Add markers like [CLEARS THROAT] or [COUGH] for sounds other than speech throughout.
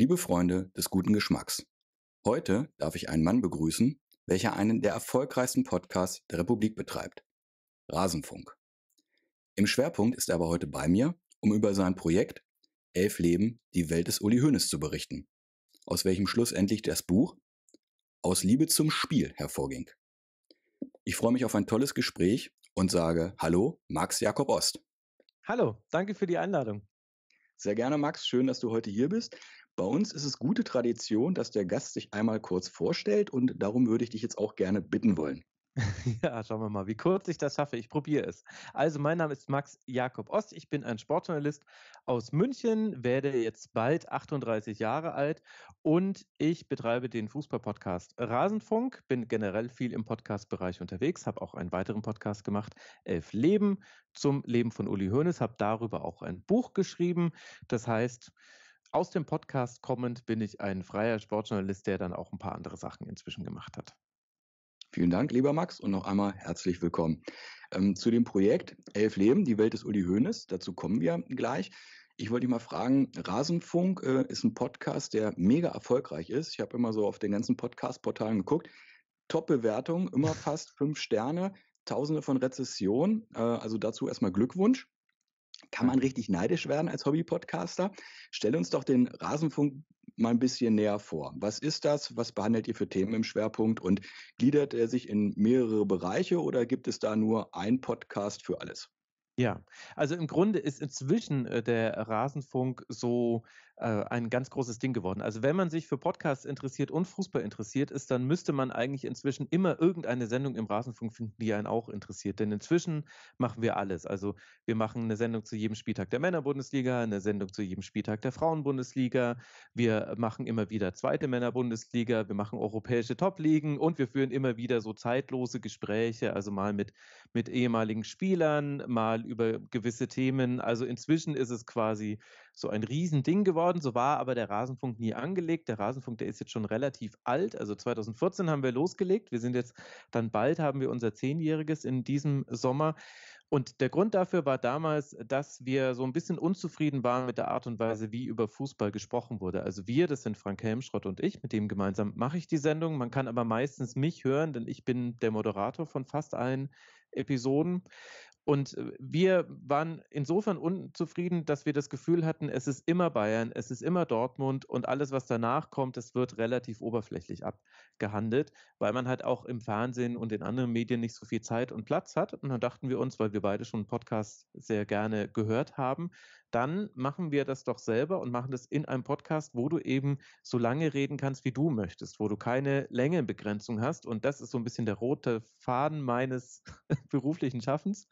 Liebe Freunde des guten Geschmacks, heute darf ich einen Mann begrüßen, welcher einen der erfolgreichsten Podcasts der Republik betreibt. Rasenfunk. Im Schwerpunkt ist er aber heute bei mir, um über sein Projekt Elf Leben, die Welt des Uli Hoeneß zu berichten, aus welchem schlussendlich das Buch Aus Liebe zum Spiel hervorging. Ich freue mich auf ein tolles Gespräch und sage Hallo, Max Jakob Ost. Hallo, danke für die Einladung. Sehr gerne, Max. Schön, dass du heute hier bist. Bei uns ist es gute Tradition, dass der Gast sich einmal kurz vorstellt und darum würde ich dich jetzt auch gerne bitten wollen. [LAUGHS] Ja, schauen wir mal, wie kurz ich das schaffe. Ich probiere es. Also, mein Name ist Max Jakob Ost. Ich bin ein Sportjournalist aus München, werde jetzt bald 38 Jahre alt und ich betreibe den Fußballpodcast Rasenfunk, bin generell viel im Podcast-Bereich unterwegs, habe auch einen weiteren Podcast gemacht, Elf Leben, zum Leben von Uli Hoeneß, habe darüber auch ein Buch geschrieben. Das heißt, aus dem Podcast kommend bin ich ein freier Sportjournalist, der dann auch ein paar andere Sachen inzwischen gemacht hat. Vielen Dank, lieber Max, und noch einmal herzlich willkommen. Ähm, zu dem Projekt Elf Leben, die Welt des Uli Hoeneß, dazu kommen wir gleich. Ich wollte dich mal fragen, Rasenfunk äh, ist ein Podcast, der mega erfolgreich ist. Ich habe immer so auf den ganzen Podcast-Portalen geguckt. Top-Bewertung, immer fast fünf Sterne, tausende von Rezessionen. Äh, also dazu erstmal Glückwunsch. Kann man richtig neidisch werden als Hobby-Podcaster? Stell uns doch den Rasenfunk mal ein bisschen näher vor. Was ist das? Was behandelt ihr für Themen im Schwerpunkt? Und gliedert er sich in mehrere Bereiche oder gibt es da nur ein Podcast für alles? Ja, also im Grunde ist inzwischen äh, der Rasenfunk so äh, ein ganz großes Ding geworden. Also wenn man sich für Podcasts interessiert und Fußball interessiert ist, dann müsste man eigentlich inzwischen immer irgendeine Sendung im Rasenfunk finden, die einen auch interessiert. Denn inzwischen machen wir alles. Also wir machen eine Sendung zu jedem Spieltag der Männerbundesliga, eine Sendung zu jedem Spieltag der Frauenbundesliga. Wir machen immer wieder zweite Männerbundesliga, wir machen europäische Top-Ligen und wir führen immer wieder so zeitlose Gespräche, also mal mit, mit ehemaligen Spielern, mal über gewisse Themen. Also inzwischen ist es quasi so ein Riesending geworden. So war aber der Rasenfunk nie angelegt. Der Rasenfunk, der ist jetzt schon relativ alt. Also 2014 haben wir losgelegt. Wir sind jetzt dann bald, haben wir unser Zehnjähriges in diesem Sommer. Und der Grund dafür war damals, dass wir so ein bisschen unzufrieden waren mit der Art und Weise, wie über Fußball gesprochen wurde. Also wir, das sind Frank Helmschrott und ich, mit dem gemeinsam mache ich die Sendung. Man kann aber meistens mich hören, denn ich bin der Moderator von fast allen Episoden. Und äh, wir waren insofern unzufrieden, dass wir das Gefühl hatten, es ist immer Bayern, es ist immer Dortmund und alles, was danach kommt, das wird relativ oberflächlich abgehandelt, weil man halt auch im Fernsehen und in anderen Medien nicht so viel Zeit und Platz hat. Und dann dachten wir uns, weil wir beide schon Podcasts sehr gerne gehört haben, dann machen wir das doch selber und machen das in einem Podcast, wo du eben so lange reden kannst, wie du möchtest, wo du keine Längenbegrenzung hast. Und das ist so ein bisschen der rote Faden meines [LAUGHS] beruflichen Schaffens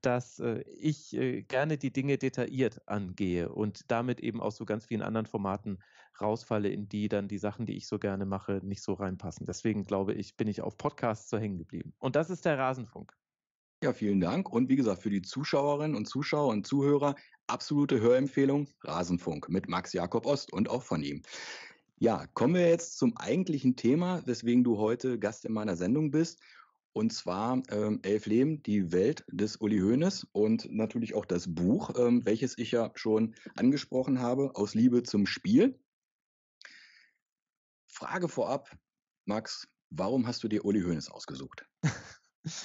dass äh, ich äh, gerne die Dinge detailliert angehe und damit eben aus so ganz vielen anderen Formaten rausfalle, in die dann die Sachen, die ich so gerne mache, nicht so reinpassen. Deswegen glaube ich, bin ich auf Podcasts so hängen geblieben. Und das ist der Rasenfunk. Ja, vielen Dank. Und wie gesagt, für die Zuschauerinnen und Zuschauer und Zuhörer, absolute Hörempfehlung, Rasenfunk mit Max Jakob Ost und auch von ihm. Ja, kommen wir jetzt zum eigentlichen Thema, weswegen du heute Gast in meiner Sendung bist. Und zwar ähm, Elf Leben, die Welt des Uli Hoeneß und natürlich auch das Buch, ähm, welches ich ja schon angesprochen habe, aus Liebe zum Spiel. Frage vorab, Max, warum hast du dir Uli Hoeneß ausgesucht? [LAUGHS]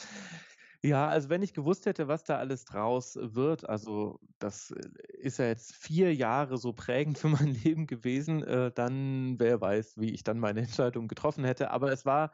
Ja, also wenn ich gewusst hätte, was da alles draus wird, also das äh, ist ja jetzt vier Jahre so prägend [LAUGHS] für mein Leben gewesen, äh, dann wer weiß, wie ich dann meine Entscheidung getroffen hätte. Aber es war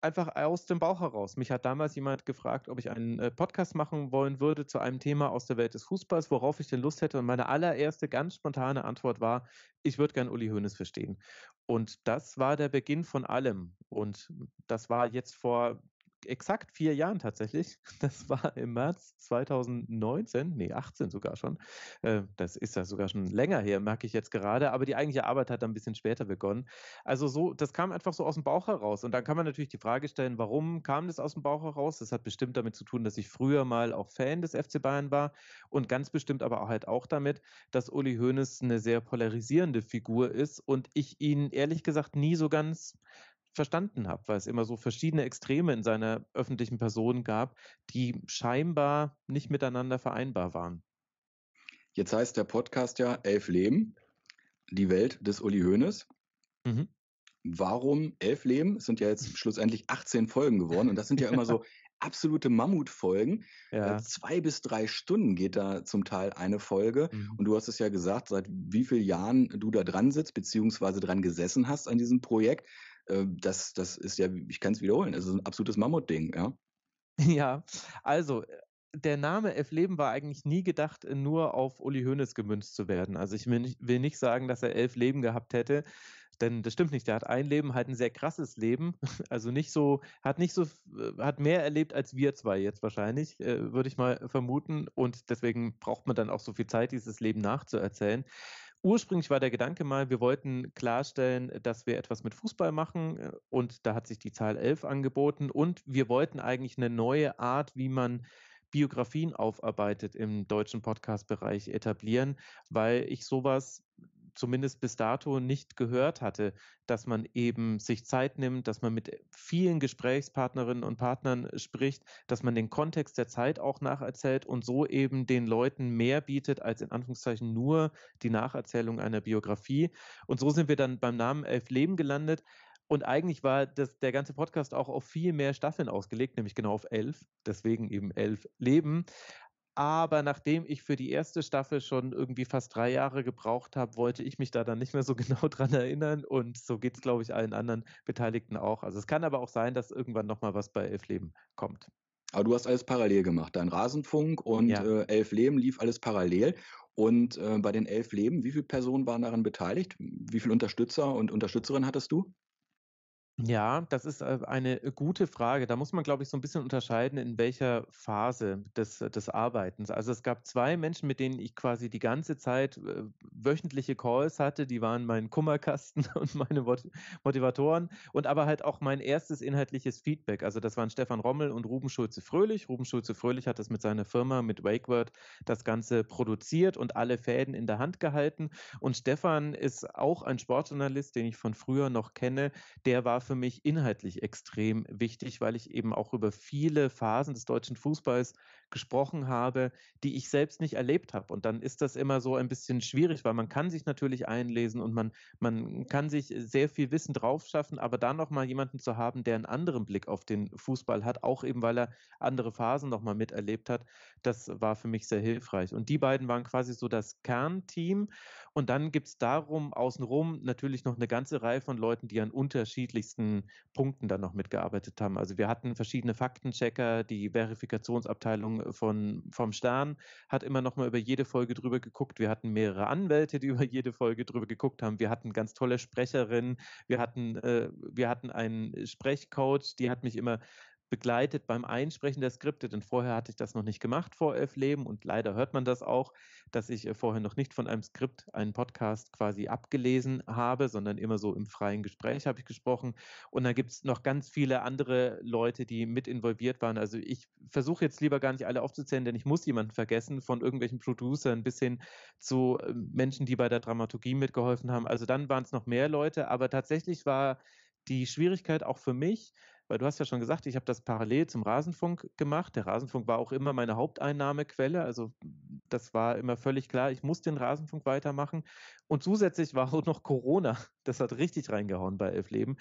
einfach aus dem Bauch heraus. Mich hat damals jemand gefragt, ob ich einen äh, Podcast machen wollen würde zu einem Thema aus der Welt des Fußballs, worauf ich denn Lust hätte. Und meine allererste ganz spontane Antwort war, ich würde gern Uli Hoeneß verstehen. Und das war der Beginn von allem. Und das war jetzt vor exakt vier Jahren tatsächlich. [LAUGHS] Das war im März 2019, nee, 18 sogar schon. Ähm, das ist ja sogar schon länger her, merke ich jetzt gerade. Aber die eigentliche Arbeit hat dann ein bisschen später begonnen. Also so, das kam einfach so aus dem Bauch heraus. Und dann kann man natürlich die Frage stellen, warum kam das aus dem Bauch heraus? Das hat bestimmt damit zu tun, dass ich früher mal auch Fan des FC Bayern war und ganz bestimmt aber auch halt auch damit, dass Uli Hoeneß eine sehr polarisierende Figur ist und ich ihn ehrlich gesagt nie so ganz verstanden habe, weil es immer so verschiedene Extreme in seiner öffentlichen Person gab, die scheinbar nicht miteinander vereinbar waren. Jetzt heißt der Podcast ja Elf Leben, die Welt des Uli Hoeneß. Mhm. Warum elf Leben? Es sind ja jetzt schlussendlich 18 Folgen geworden und das sind ja immer so [LAUGHS] absolute Mammutfolgen. Ja. Äh, zwei bis drei Stunden geht da zum Teil eine Folge. Mhm. Und du hast es ja gesagt, seit wie vielen Jahren du da dran sitzt, beziehungsweise dran gesessen hast an diesem Projekt. Ähm, das, das ist ja, ich kann es wiederholen, es ist ein absolutes Mammutding, ja. Ja, also äh, der Name Leben war eigentlich nie gedacht, äh, nur auf Uli Hoeneß gemünzt zu werden. Also ich will nicht, will nicht sagen, dass er elf Leben gehabt hätte, denn das stimmt nicht. Der hat ein Leben, halt ein sehr krasses Leben. [LAUGHS] Also nicht so, hat nicht so, äh, hat mehr erlebt als wir zwei jetzt wahrscheinlich, würde ich mal vermuten. Und deswegen braucht man dann auch so viel Zeit, dieses Leben nachzuerzählen ursprünglich war der Gedanke mal, wir wollten klarstellen, dass wir etwas mit Fußball machen äh, und da hat sich die Zahl 11 angeboten und wir wollten eigentlich eine neue Art, wie man Biografien aufarbeitet im deutschen Podcast-Bereich etablieren, weil ich sowas zumindest bis dato nicht gehört hatte, dass man eben sich Zeit nimmt, dass man mit vielen Gesprächspartnerinnen und Partnern äh, spricht, dass man den Kontext der Zeit auch nacherzählt und so eben den Leuten mehr bietet als in Anführungszeichen nur die Nacherzählung einer Biografie. Und so sind wir dann beim Namen Elf Leben gelandet. Und eigentlich war das, der ganze Podcast auch auf viel mehr Staffeln ausgelegt, nämlich genau auf elf, deswegen eben elf Leben. Aber nachdem ich für die erste Staffel schon irgendwie fast drei Jahre gebraucht habe, wollte ich mich da dann nicht mehr so [LAUGHS] genau dran erinnern. Und so geht es, glaube ich, allen anderen Beteiligten auch. Also es kann aber auch sein, dass irgendwann nochmal was bei Elf Leben kommt. Aber du hast alles parallel gemacht. Dein Rasenfunk und ja. äh, Elf Leben lief alles parallel. Und äh, bei den Elf Leben, wie viele Personen waren daran beteiligt? Wie viele Unterstützer und Unterstützerinnen hattest du? Ja, das ist äh, eine äh, gute Frage. Da muss man, glaube ich, so ein bisschen unterscheiden, in welcher Phase des, äh, des Arbeitens. Also es gab zwei Menschen, mit denen ich quasi die ganze Zeit wöchentliche Calls hatte. Die waren mein Kummerkasten [LAUGHS] und meine Motivatoren und aber halt auch mein erstes inhaltliches Feedback. Also das waren Stefan Rommel und Ruben Schulze-Fröhlich. Ruben Schulze-Fröhlich hat das mit seiner Firma, mit WakeWord, das Ganze produziert und alle Fäden in der Hand gehalten. Und Stefan ist auch ein Sportjournalist, den ich von früher noch kenne. Der war für mich inhaltlich extrem wichtig, weil ich eben auch über viele Phasen des deutschen Fußballs gesprochen habe, die ich selbst nicht erlebt habe. Und dann ist das immer so ein bisschen schwierig, weil man kann sich natürlich einlesen und man, man kann sich sehr viel Wissen draufschaffen, aber da nochmal jemanden zu haben, der einen anderen Blick auf den Fußball hat, auch eben weil er andere Phasen nochmal miterlebt hat, das war für mich sehr hilfreich. Und die beiden waren quasi so das Kernteam. Und dann gibt es darum, außenrum natürlich noch eine ganze Reihe von Leuten, die an unterschiedlichsten Punkten dann noch mitgearbeitet haben. Also wir hatten verschiedene Faktenchecker, die Verifikationsabteilungen, von vom Stern, hat immer noch mal über jede Folge drüber geguckt. Wir hatten mehrere Anwälte, die [LAUGHS] über jede Folge drüber geguckt haben. Wir hatten ganz tolle Sprecherinnen. Wir hatten äh, wir hatten einen Sprechcoach, die hat mich immer begleitet beim Einsprechen der Skripte, denn vorher hatte ich das noch nicht gemacht vor elf Leben und leider hört man das auch, dass ich äh, vorher noch nicht von einem Skript einen Podcast quasi abgelesen habe, sondern immer so im freien Gespräch habe ich gesprochen. Und da gibt es noch ganz viele andere Leute, die mit involviert waren. Also ich versuche jetzt lieber gar nicht alle aufzuzählen, denn ich muss jemanden vergessen, von irgendwelchen Producern bis hin zu ähm, Menschen, die bei der Dramaturgie mitgeholfen haben. Also dann waren es noch mehr Leute, aber tatsächlich war die Schwierigkeit auch für mich, weil du hast ja schon gesagt, ich habe das parallel zum Rasenfunk gemacht. Der Rasenfunk war auch immer meine Haupteinnahmequelle. Also das war immer völlig klar, ich muss den Rasenfunk weitermachen. Und zusätzlich war auch noch Corona. Das hat richtig reingehauen bei Elf Leben.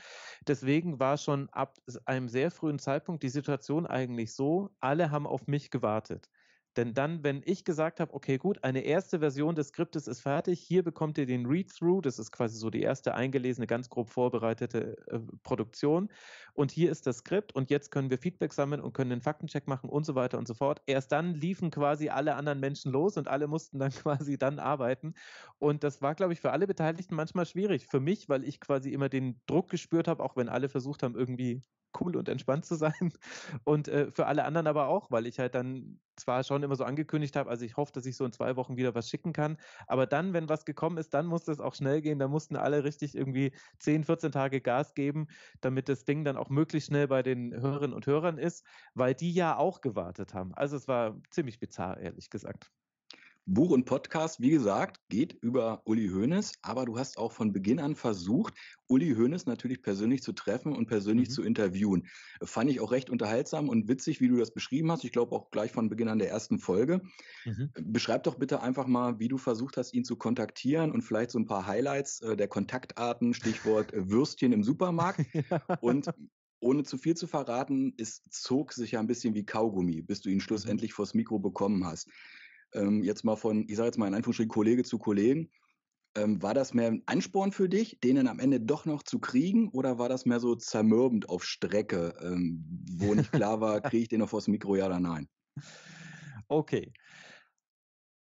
Deswegen war schon ab einem sehr frühen Zeitpunkt die Situation eigentlich so, alle haben auf mich gewartet. Denn dann, wenn ich gesagt habe, okay, gut, eine erste Version des Skriptes ist fertig, hier bekommt ihr den Read-Through, das ist quasi so die erste eingelesene, ganz grob vorbereitete äh, Produktion und hier ist das Skript und jetzt können wir Feedback sammeln und können den Faktencheck machen und so weiter und so fort. Erst dann liefen quasi alle anderen Menschen los und alle mussten dann [LAUGHS] quasi dann arbeiten. Und das war, glaube ich, für alle Beteiligten manchmal schwierig. Für mich, weil ich quasi immer den Druck gespürt habe, auch wenn alle versucht haben, irgendwie cool und entspannt zu sein. [LAUGHS] Und äh, für alle anderen aber auch, weil ich halt dann zwar schon immer so angekündigt habe, also ich hoffe, dass ich so in zwei Wochen wieder was schicken kann. Aber dann, wenn was gekommen ist, dann musste es auch schnell gehen. Da mussten alle richtig irgendwie 10, 14 Tage Gas geben, damit das Ding dann auch auch möglichst schnell bei den Hörerinnen und Hörern ist, weil die ja auch gewartet haben. Also es war ziemlich bizarr, ehrlich gesagt. Buch und Podcast, wie gesagt, geht über Uli Hoeneß, aber du hast auch von Beginn an versucht, Uli Hoeneß natürlich persönlich zu treffen und persönlich mhm. zu interviewen. Fand ich auch recht unterhaltsam und witzig, wie du das beschrieben hast. Ich glaube auch gleich von Beginn an der ersten Folge. Mhm. Beschreib doch bitte einfach mal, wie du versucht hast, ihn zu kontaktieren und vielleicht so ein paar Highlights äh, der Kontaktarten, Stichwort äh, Würstchen im Supermarkt. [LAUGHS] Und ohne zu viel zu verraten, es zog sich ja ein bisschen wie Kaugummi, bis du ihn mhm. schlussendlich vors Mikro bekommen hast. Ähm, jetzt mal von, ich sage jetzt mal in Anführungsstrichen, Kollege zu Kollegen. Ähm, war das mehr ein Ansporn für dich, denen am Ende doch noch zu kriegen, oder war das mehr so zermürbend auf Strecke, ähm, wo nicht klar war, [LAUGHS] kriege ich den noch vors Mikro, ja oder nein? Okay,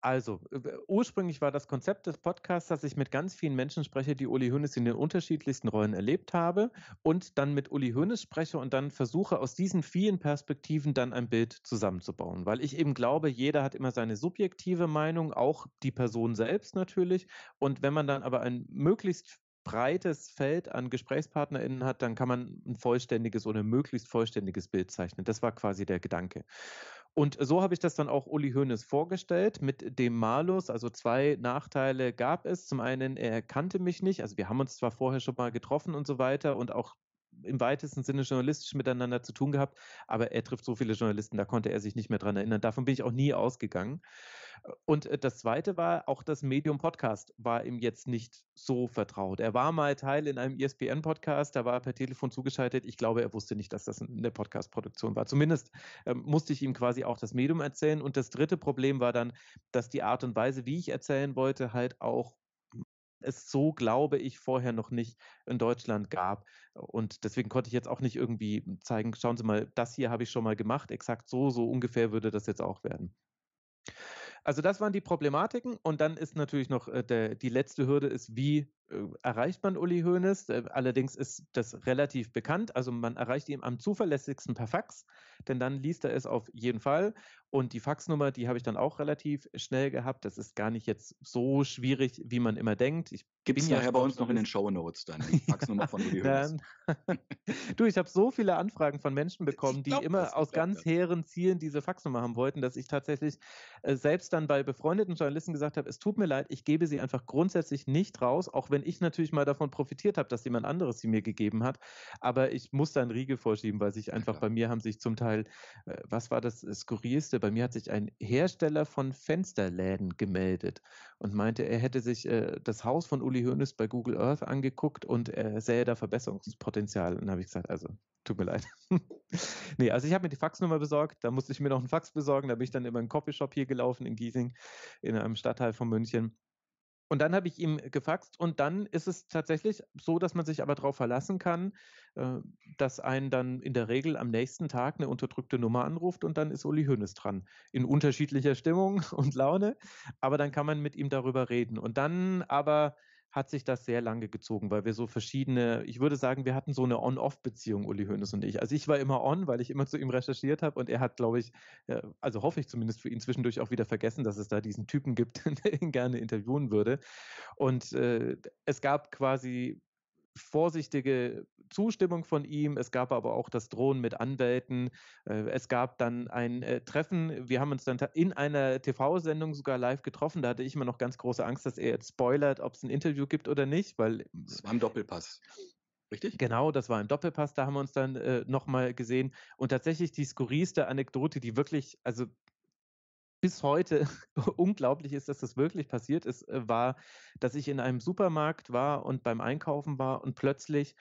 also, äh, ursprünglich war das Konzept des Podcasts, dass ich mit ganz vielen Menschen spreche, die Uli Hoeneß in den unterschiedlichsten Rollen erlebt habe und dann mit Uli Hoeneß spreche und dann versuche, aus diesen vielen Perspektiven dann ein Bild zusammenzubauen. Weil ich eben glaube, jeder hat immer seine subjektive Meinung, auch die Person selbst natürlich. Und wenn man dann aber ein möglichst breites Feld an GesprächspartnerInnen hat, dann kann man ein vollständiges oder möglichst vollständiges Bild zeichnen. Das war quasi der Gedanke. Und so habe ich das dann auch Uli Hoeneß vorgestellt mit dem Malus. Also zwei Nachteile gab es. Zum einen, er kannte mich nicht. Also wir haben uns zwar vorher schon mal getroffen und so weiter und auch im weitesten Sinne journalistisch miteinander zu tun gehabt, aber er trifft so viele Journalisten, da konnte er sich nicht mehr dran erinnern. Davon bin ich auch nie ausgegangen. Und äh, das zweite war, auch das Medium Podcast war ihm jetzt nicht so vertraut. Er war mal Teil in einem ESPN-Podcast, da war er per Telefon zugeschaltet. Ich glaube, er wusste nicht, dass das eine Podcast-Produktion war. Zumindest ähm, musste ich ihm quasi auch das Medium erzählen. Und das dritte Problem war dann, dass die Art und Weise, wie ich erzählen wollte, halt auch es so, glaube ich, vorher noch nicht in Deutschland gab. Und deswegen konnte ich jetzt auch nicht irgendwie zeigen, schauen Sie mal, das hier habe ich schon mal gemacht, exakt so, so ungefähr würde das jetzt auch werden. Also das waren die Problematiken und dann ist natürlich noch äh, der, die letzte Hürde ist, wie äh, erreicht man Uli Hoeneß. Äh, allerdings ist das relativ bekannt. Also man erreicht ihn am zuverlässigsten per Fax, denn dann liest er es auf jeden Fall. Und die Faxnummer, die habe ich dann auch relativ schnell gehabt. Das ist gar nicht jetzt so schwierig, wie man immer denkt. Ich Gibt es ja bei uns noch in den Show Notes dann die Faxnummer von Uli [LAUGHS] Hoeneß? [LAUGHS] du, ich habe so viele Anfragen von Menschen bekommen, die immer aus ganz hehren Zielen diese Faxnummer haben wollten, dass ich tatsächlich äh, selbst dann bei befreundeten Journalisten gesagt habe, es tut mir leid, ich gebe sie einfach grundsätzlich nicht raus, auch wenn wenn ich natürlich mal davon profitiert habe, dass jemand anderes sie mir gegeben hat. Aber ich muss da einen Riegel vorschieben, weil sich einfach ja. bei mir haben sich zum Teil, äh, was war das Skurrilste? Bei mir hat sich ein Hersteller von Fensterläden gemeldet und meinte, er hätte sich äh, das Haus von Uli Hoeneß bei Google Earth angeguckt und er sähe da Verbesserungspotenzial. Und dann habe ich gesagt, also tut mir leid. [LAUGHS] nee, also ich habe mir die Faxnummer besorgt, da musste ich mir noch einen Fax besorgen, da bin ich dann in einen Coffeeshop hier gelaufen in Giesing, in einem Stadtteil von München. Und dann habe ich ihm gefaxt und dann ist es tatsächlich so, dass man sich aber darauf verlassen kann, äh, dass einen dann in der Regel am nächsten Tag eine unterdrückte Nummer anruft und dann ist Uli Hönes dran. In unterschiedlicher Stimmung [LAUGHS] und Laune, aber dann kann man mit ihm darüber reden. Und dann aber hat sich das sehr lange gezogen, weil wir so verschiedene, ich würde sagen, wir hatten so eine On-Off-Beziehung, Uli Hoeneß und ich. Also ich war immer on, weil ich immer zu ihm recherchiert habe und er hat, glaube ich, äh, also hoffe ich zumindest für ihn zwischendurch auch wieder vergessen, dass es da diesen Typen gibt, [LAUGHS] der ihn gerne interviewen würde. Und äh, es gab quasi vorsichtige Zustimmung von ihm. Es gab aber auch das Drohen mit Anwälten. Äh, es gab dann ein äh, Treffen. Wir haben uns dann in einer TV-Sendung sogar live getroffen. Da hatte ich immer noch ganz große Angst, dass er jetzt spoilert, ob es ein Interview gibt oder nicht, weil. Das war ein Doppelpass. Richtig? Genau, das war ein Doppelpass, da haben wir uns dann äh, nochmal gesehen. Und tatsächlich die skurrilste Anekdote, die wirklich, also bis heute [LAUGHS] unglaublich ist, dass das wirklich passiert ist, äh, war, dass ich in einem Supermarkt war und beim Einkaufen war und plötzlich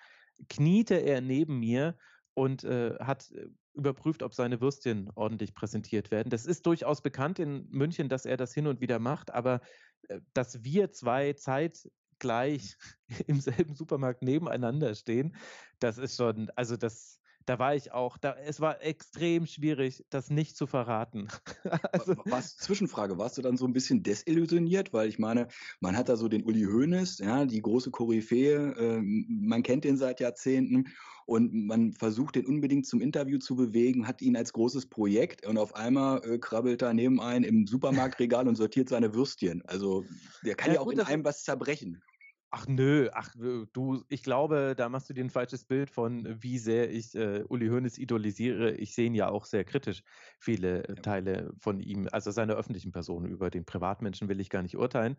kniete er neben mir und äh, hat äh, überprüft, ob seine Würstchen ordentlich präsentiert werden. Das ist durchaus bekannt in München, dass er das hin und wieder macht, aber äh, dass wir zwei zeitgleich [LAUGHS] im selben Supermarkt nebeneinander stehen, das ist schon, also das, da war ich auch, da, es war extrem schwierig, das nicht zu verraten. [LAUGHS] also, was, Zwischenfrage, warst du dann so ein bisschen desillusioniert? Weil ich meine, man hat da so den Uli Hoeneß, ja, die große Koryphäe, äh, man kennt den seit Jahrzehnten und man versucht den unbedingt zum Interview zu bewegen, hat ihn als großes Projekt und auf einmal äh, krabbelt er neben im Supermarktregal und sortiert seine Würstchen. Also der kann ja, ja gut, auch in einem was zerbrechen. Ach nö, ach äh, du, ich glaube, da machst du dir ein falsches Bild von, wie sehr ich äh, Uli Hoeneß idolisiere. Ich sehe ihn ja auch sehr kritisch, viele äh, ja. Teile von ihm, also seiner öffentlichen Person. Über den Privatmenschen will ich gar nicht urteilen.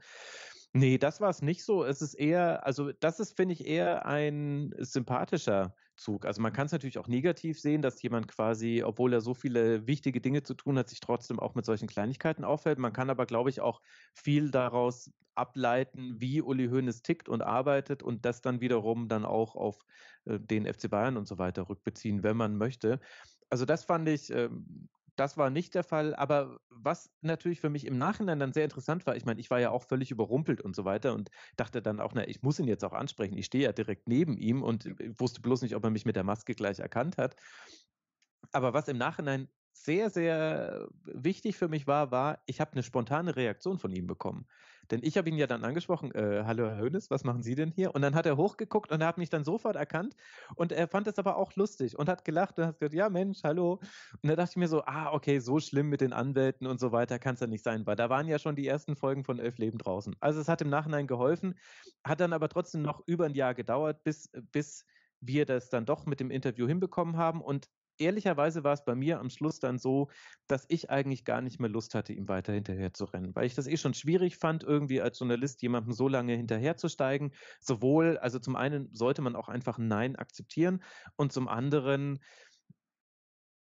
Nee, das war es nicht so. Es ist eher, also das ist, finde ich, eher ein sympathischer Zug. Also man kann es natürlich auch negativ sehen, dass jemand quasi, obwohl er so viele wichtige Dinge zu tun hat, sich trotzdem auch mit solchen Kleinigkeiten auffällt. Man kann aber, glaube ich, auch viel daraus ableiten, wie Uli Hoeneß tickt und arbeitet und das dann wiederum dann auch auf äh, den FC Bayern und so weiter rückbeziehen, wenn man möchte. Also das fand ich ähm, das war nicht der Fall. Aber was natürlich für mich im Nachhinein dann sehr interessant war, ich meine, ich war ja auch völlig überrumpelt und so weiter und dachte dann auch, na, ich muss ihn jetzt auch ansprechen. Ich stehe ja direkt neben ihm und äh, wusste bloß nicht, ob er mich mit der Maske gleich erkannt hat. Aber was im Nachhinein sehr, sehr wichtig für mich war, war, ich habe eine spontane Reaktion von ihm bekommen. Denn ich habe ihn ja dann angesprochen, äh, hallo Herr Hönes, was machen Sie denn hier? Und dann hat er hochgeguckt und er hat mich dann sofort erkannt und er fand es aber auch lustig und hat gelacht und hat gesagt, ja Mensch, hallo. Und da dachte ich mir so, ah, okay, so schlimm mit den Anwälten und so weiter kann es ja nicht sein, weil da waren ja schon die ersten Folgen von Elf Leben draußen. Also es hat im Nachhinein geholfen, hat dann aber trotzdem noch über ein Jahr gedauert, bis, bis wir das dann doch mit dem Interview hinbekommen haben. Und ehrlicherweise war es bei mir am Schluss dann so, dass ich eigentlich gar nicht mehr Lust hatte, ihm weiter hinterher zu rennen, weil ich das eh schon schwierig fand, irgendwie als Journalist jemandem so lange hinterherzusteigen. Sowohl, also zum einen sollte man auch einfach Nein akzeptieren und zum anderen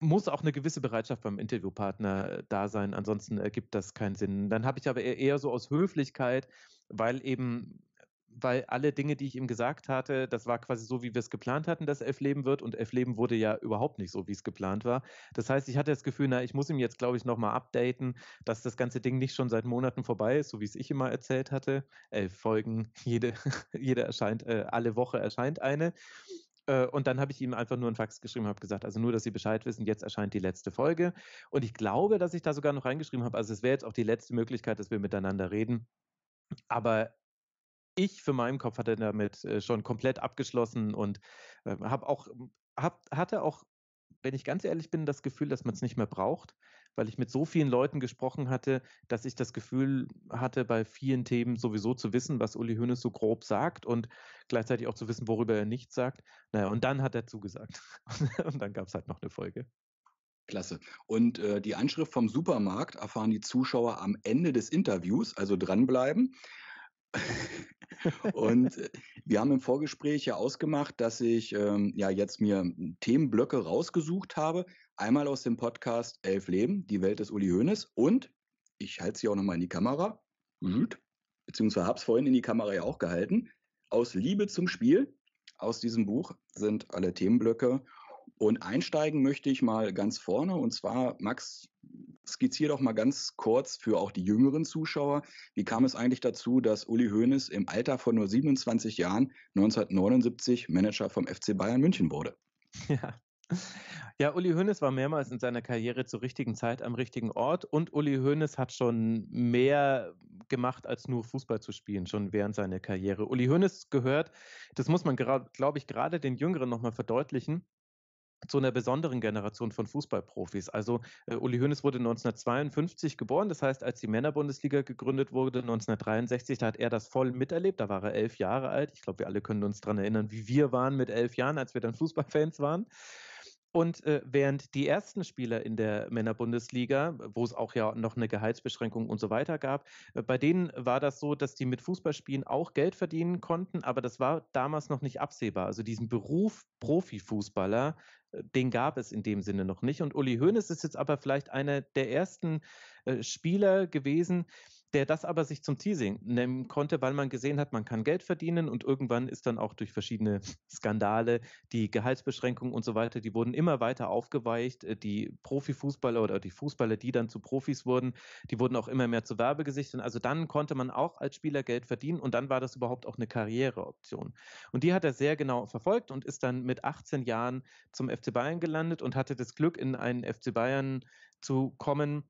muss auch eine gewisse Bereitschaft beim Interviewpartner äh, da sein, ansonsten ergibt das keinen Sinn. Dann habe ich aber e-, eher so aus Höflichkeit, weil eben weil alle Dinge, die ich ihm gesagt hatte, das war quasi so, wie wir es geplant hatten, dass Elf Leben wird und Elf Leben wurde ja überhaupt nicht so, wie es geplant war. Das heißt, ich hatte das Gefühl, na, ich muss ihm jetzt, glaube ich, nochmal updaten, dass das ganze Ding nicht schon seit Monaten vorbei ist, so wie es ich immer erzählt hatte. Elf Folgen, [LAUGHS] jede, jede erscheint, äh, alle Woche erscheint eine äh, und dann habe ich ihm einfach nur einen Fax geschrieben, habe gesagt, also nur, dass Sie Bescheid wissen, jetzt erscheint die letzte Folge. Und ich glaube, dass ich da sogar noch reingeschrieben habe, also es wäre jetzt auch die letzte Möglichkeit, dass wir miteinander reden. Aber ich für meinen Kopf hatte damit äh, schon komplett abgeschlossen und ähm, habe auch ähm, hab, hatte auch wenn ich ganz ehrlich bin, das Gefühl, dass man es nicht mehr braucht, weil ich mit so vielen Leuten gesprochen hatte, dass ich das Gefühl hatte, bei vielen Themen sowieso zu wissen, was Uli Hoeneß so grob sagt und gleichzeitig auch zu wissen, worüber er nichts sagt. Naja, und dann hat er zugesagt. [LAUGHS] und dann gab es halt noch eine Folge. Klasse. Und äh, die Anschrift vom Supermarkt erfahren die Zuschauer am Ende des Interviews, also dranbleiben. [LAUGHS] und äh, wir haben im Vorgespräch ja ausgemacht, dass ich ähm, ja jetzt mir Themenblöcke rausgesucht habe. Einmal aus dem Podcast Elf Leben, die Welt des Uli Hoeneß und ich halte sie auch nochmal in die Kamera, beziehungsweise habe es vorhin in die Kamera ja auch gehalten. Aus Liebe zum Spiel, aus diesem Buch sind alle Themenblöcke und einsteigen möchte ich mal ganz vorne. Und zwar, Max, skizziere doch mal ganz kurz für auch die jüngeren Zuschauer, wie kam es eigentlich dazu, dass Uli Hoeneß im Alter von nur 27 Jahren 1979 Manager vom FC Bayern München wurde? Ja. Ja, Uli Hoeneß war mehrmals in seiner Karriere zur richtigen Zeit am richtigen Ort und Uli Hoeneß hat schon mehr gemacht, als nur Fußball zu spielen, schon während seiner Karriere. Uli Hoeneß gehört, das muss man, glaube ich, gerade den Jüngeren nochmal verdeutlichen, zu einer besonderen Generation von Fußballprofis. Also äh, Uli Hoeneß wurde 1952 geboren, das heißt, als die Männerbundesliga gegründet wurde 1963, da hat er das voll miterlebt. Da war er elf Jahre alt. Ich glaube, wir alle können uns daran erinnern, wie wir waren mit elf Jahren, als wir dann Fußballfans waren. Und äh, während die ersten Spieler in der Männerbundesliga, wo es auch ja noch eine Gehaltsbeschränkung und so weiter gab, äh, bei denen war das so, dass die mit Fußballspielen auch Geld verdienen konnten, aber das war damals noch nicht absehbar. Also diesen Beruf Profifußballer, den gab es in dem Sinne noch nicht. Und Uli Hoeneß ist jetzt aber vielleicht einer der ersten äh, Spieler gewesen, der das aber sich zum Teasing nehmen konnte, weil man gesehen hat, man kann Geld verdienen und irgendwann ist dann auch durch verschiedene [LAUGHS] Skandale die Gehaltsbeschränkungen und so weiter, die wurden immer weiter aufgeweicht. Äh, die Profifußballer oder die Fußballer, die dann zu Profis wurden, die wurden auch immer mehr zu Werbegesichtern. Also dann konnte man auch als Spieler Geld verdienen und dann war das überhaupt auch eine Karriereoption. Und die hat er sehr genau verfolgt und ist dann mit 18 Jahren zum FC Bayern gelandet und hatte das Glück, in einen FC Bayern zu kommen,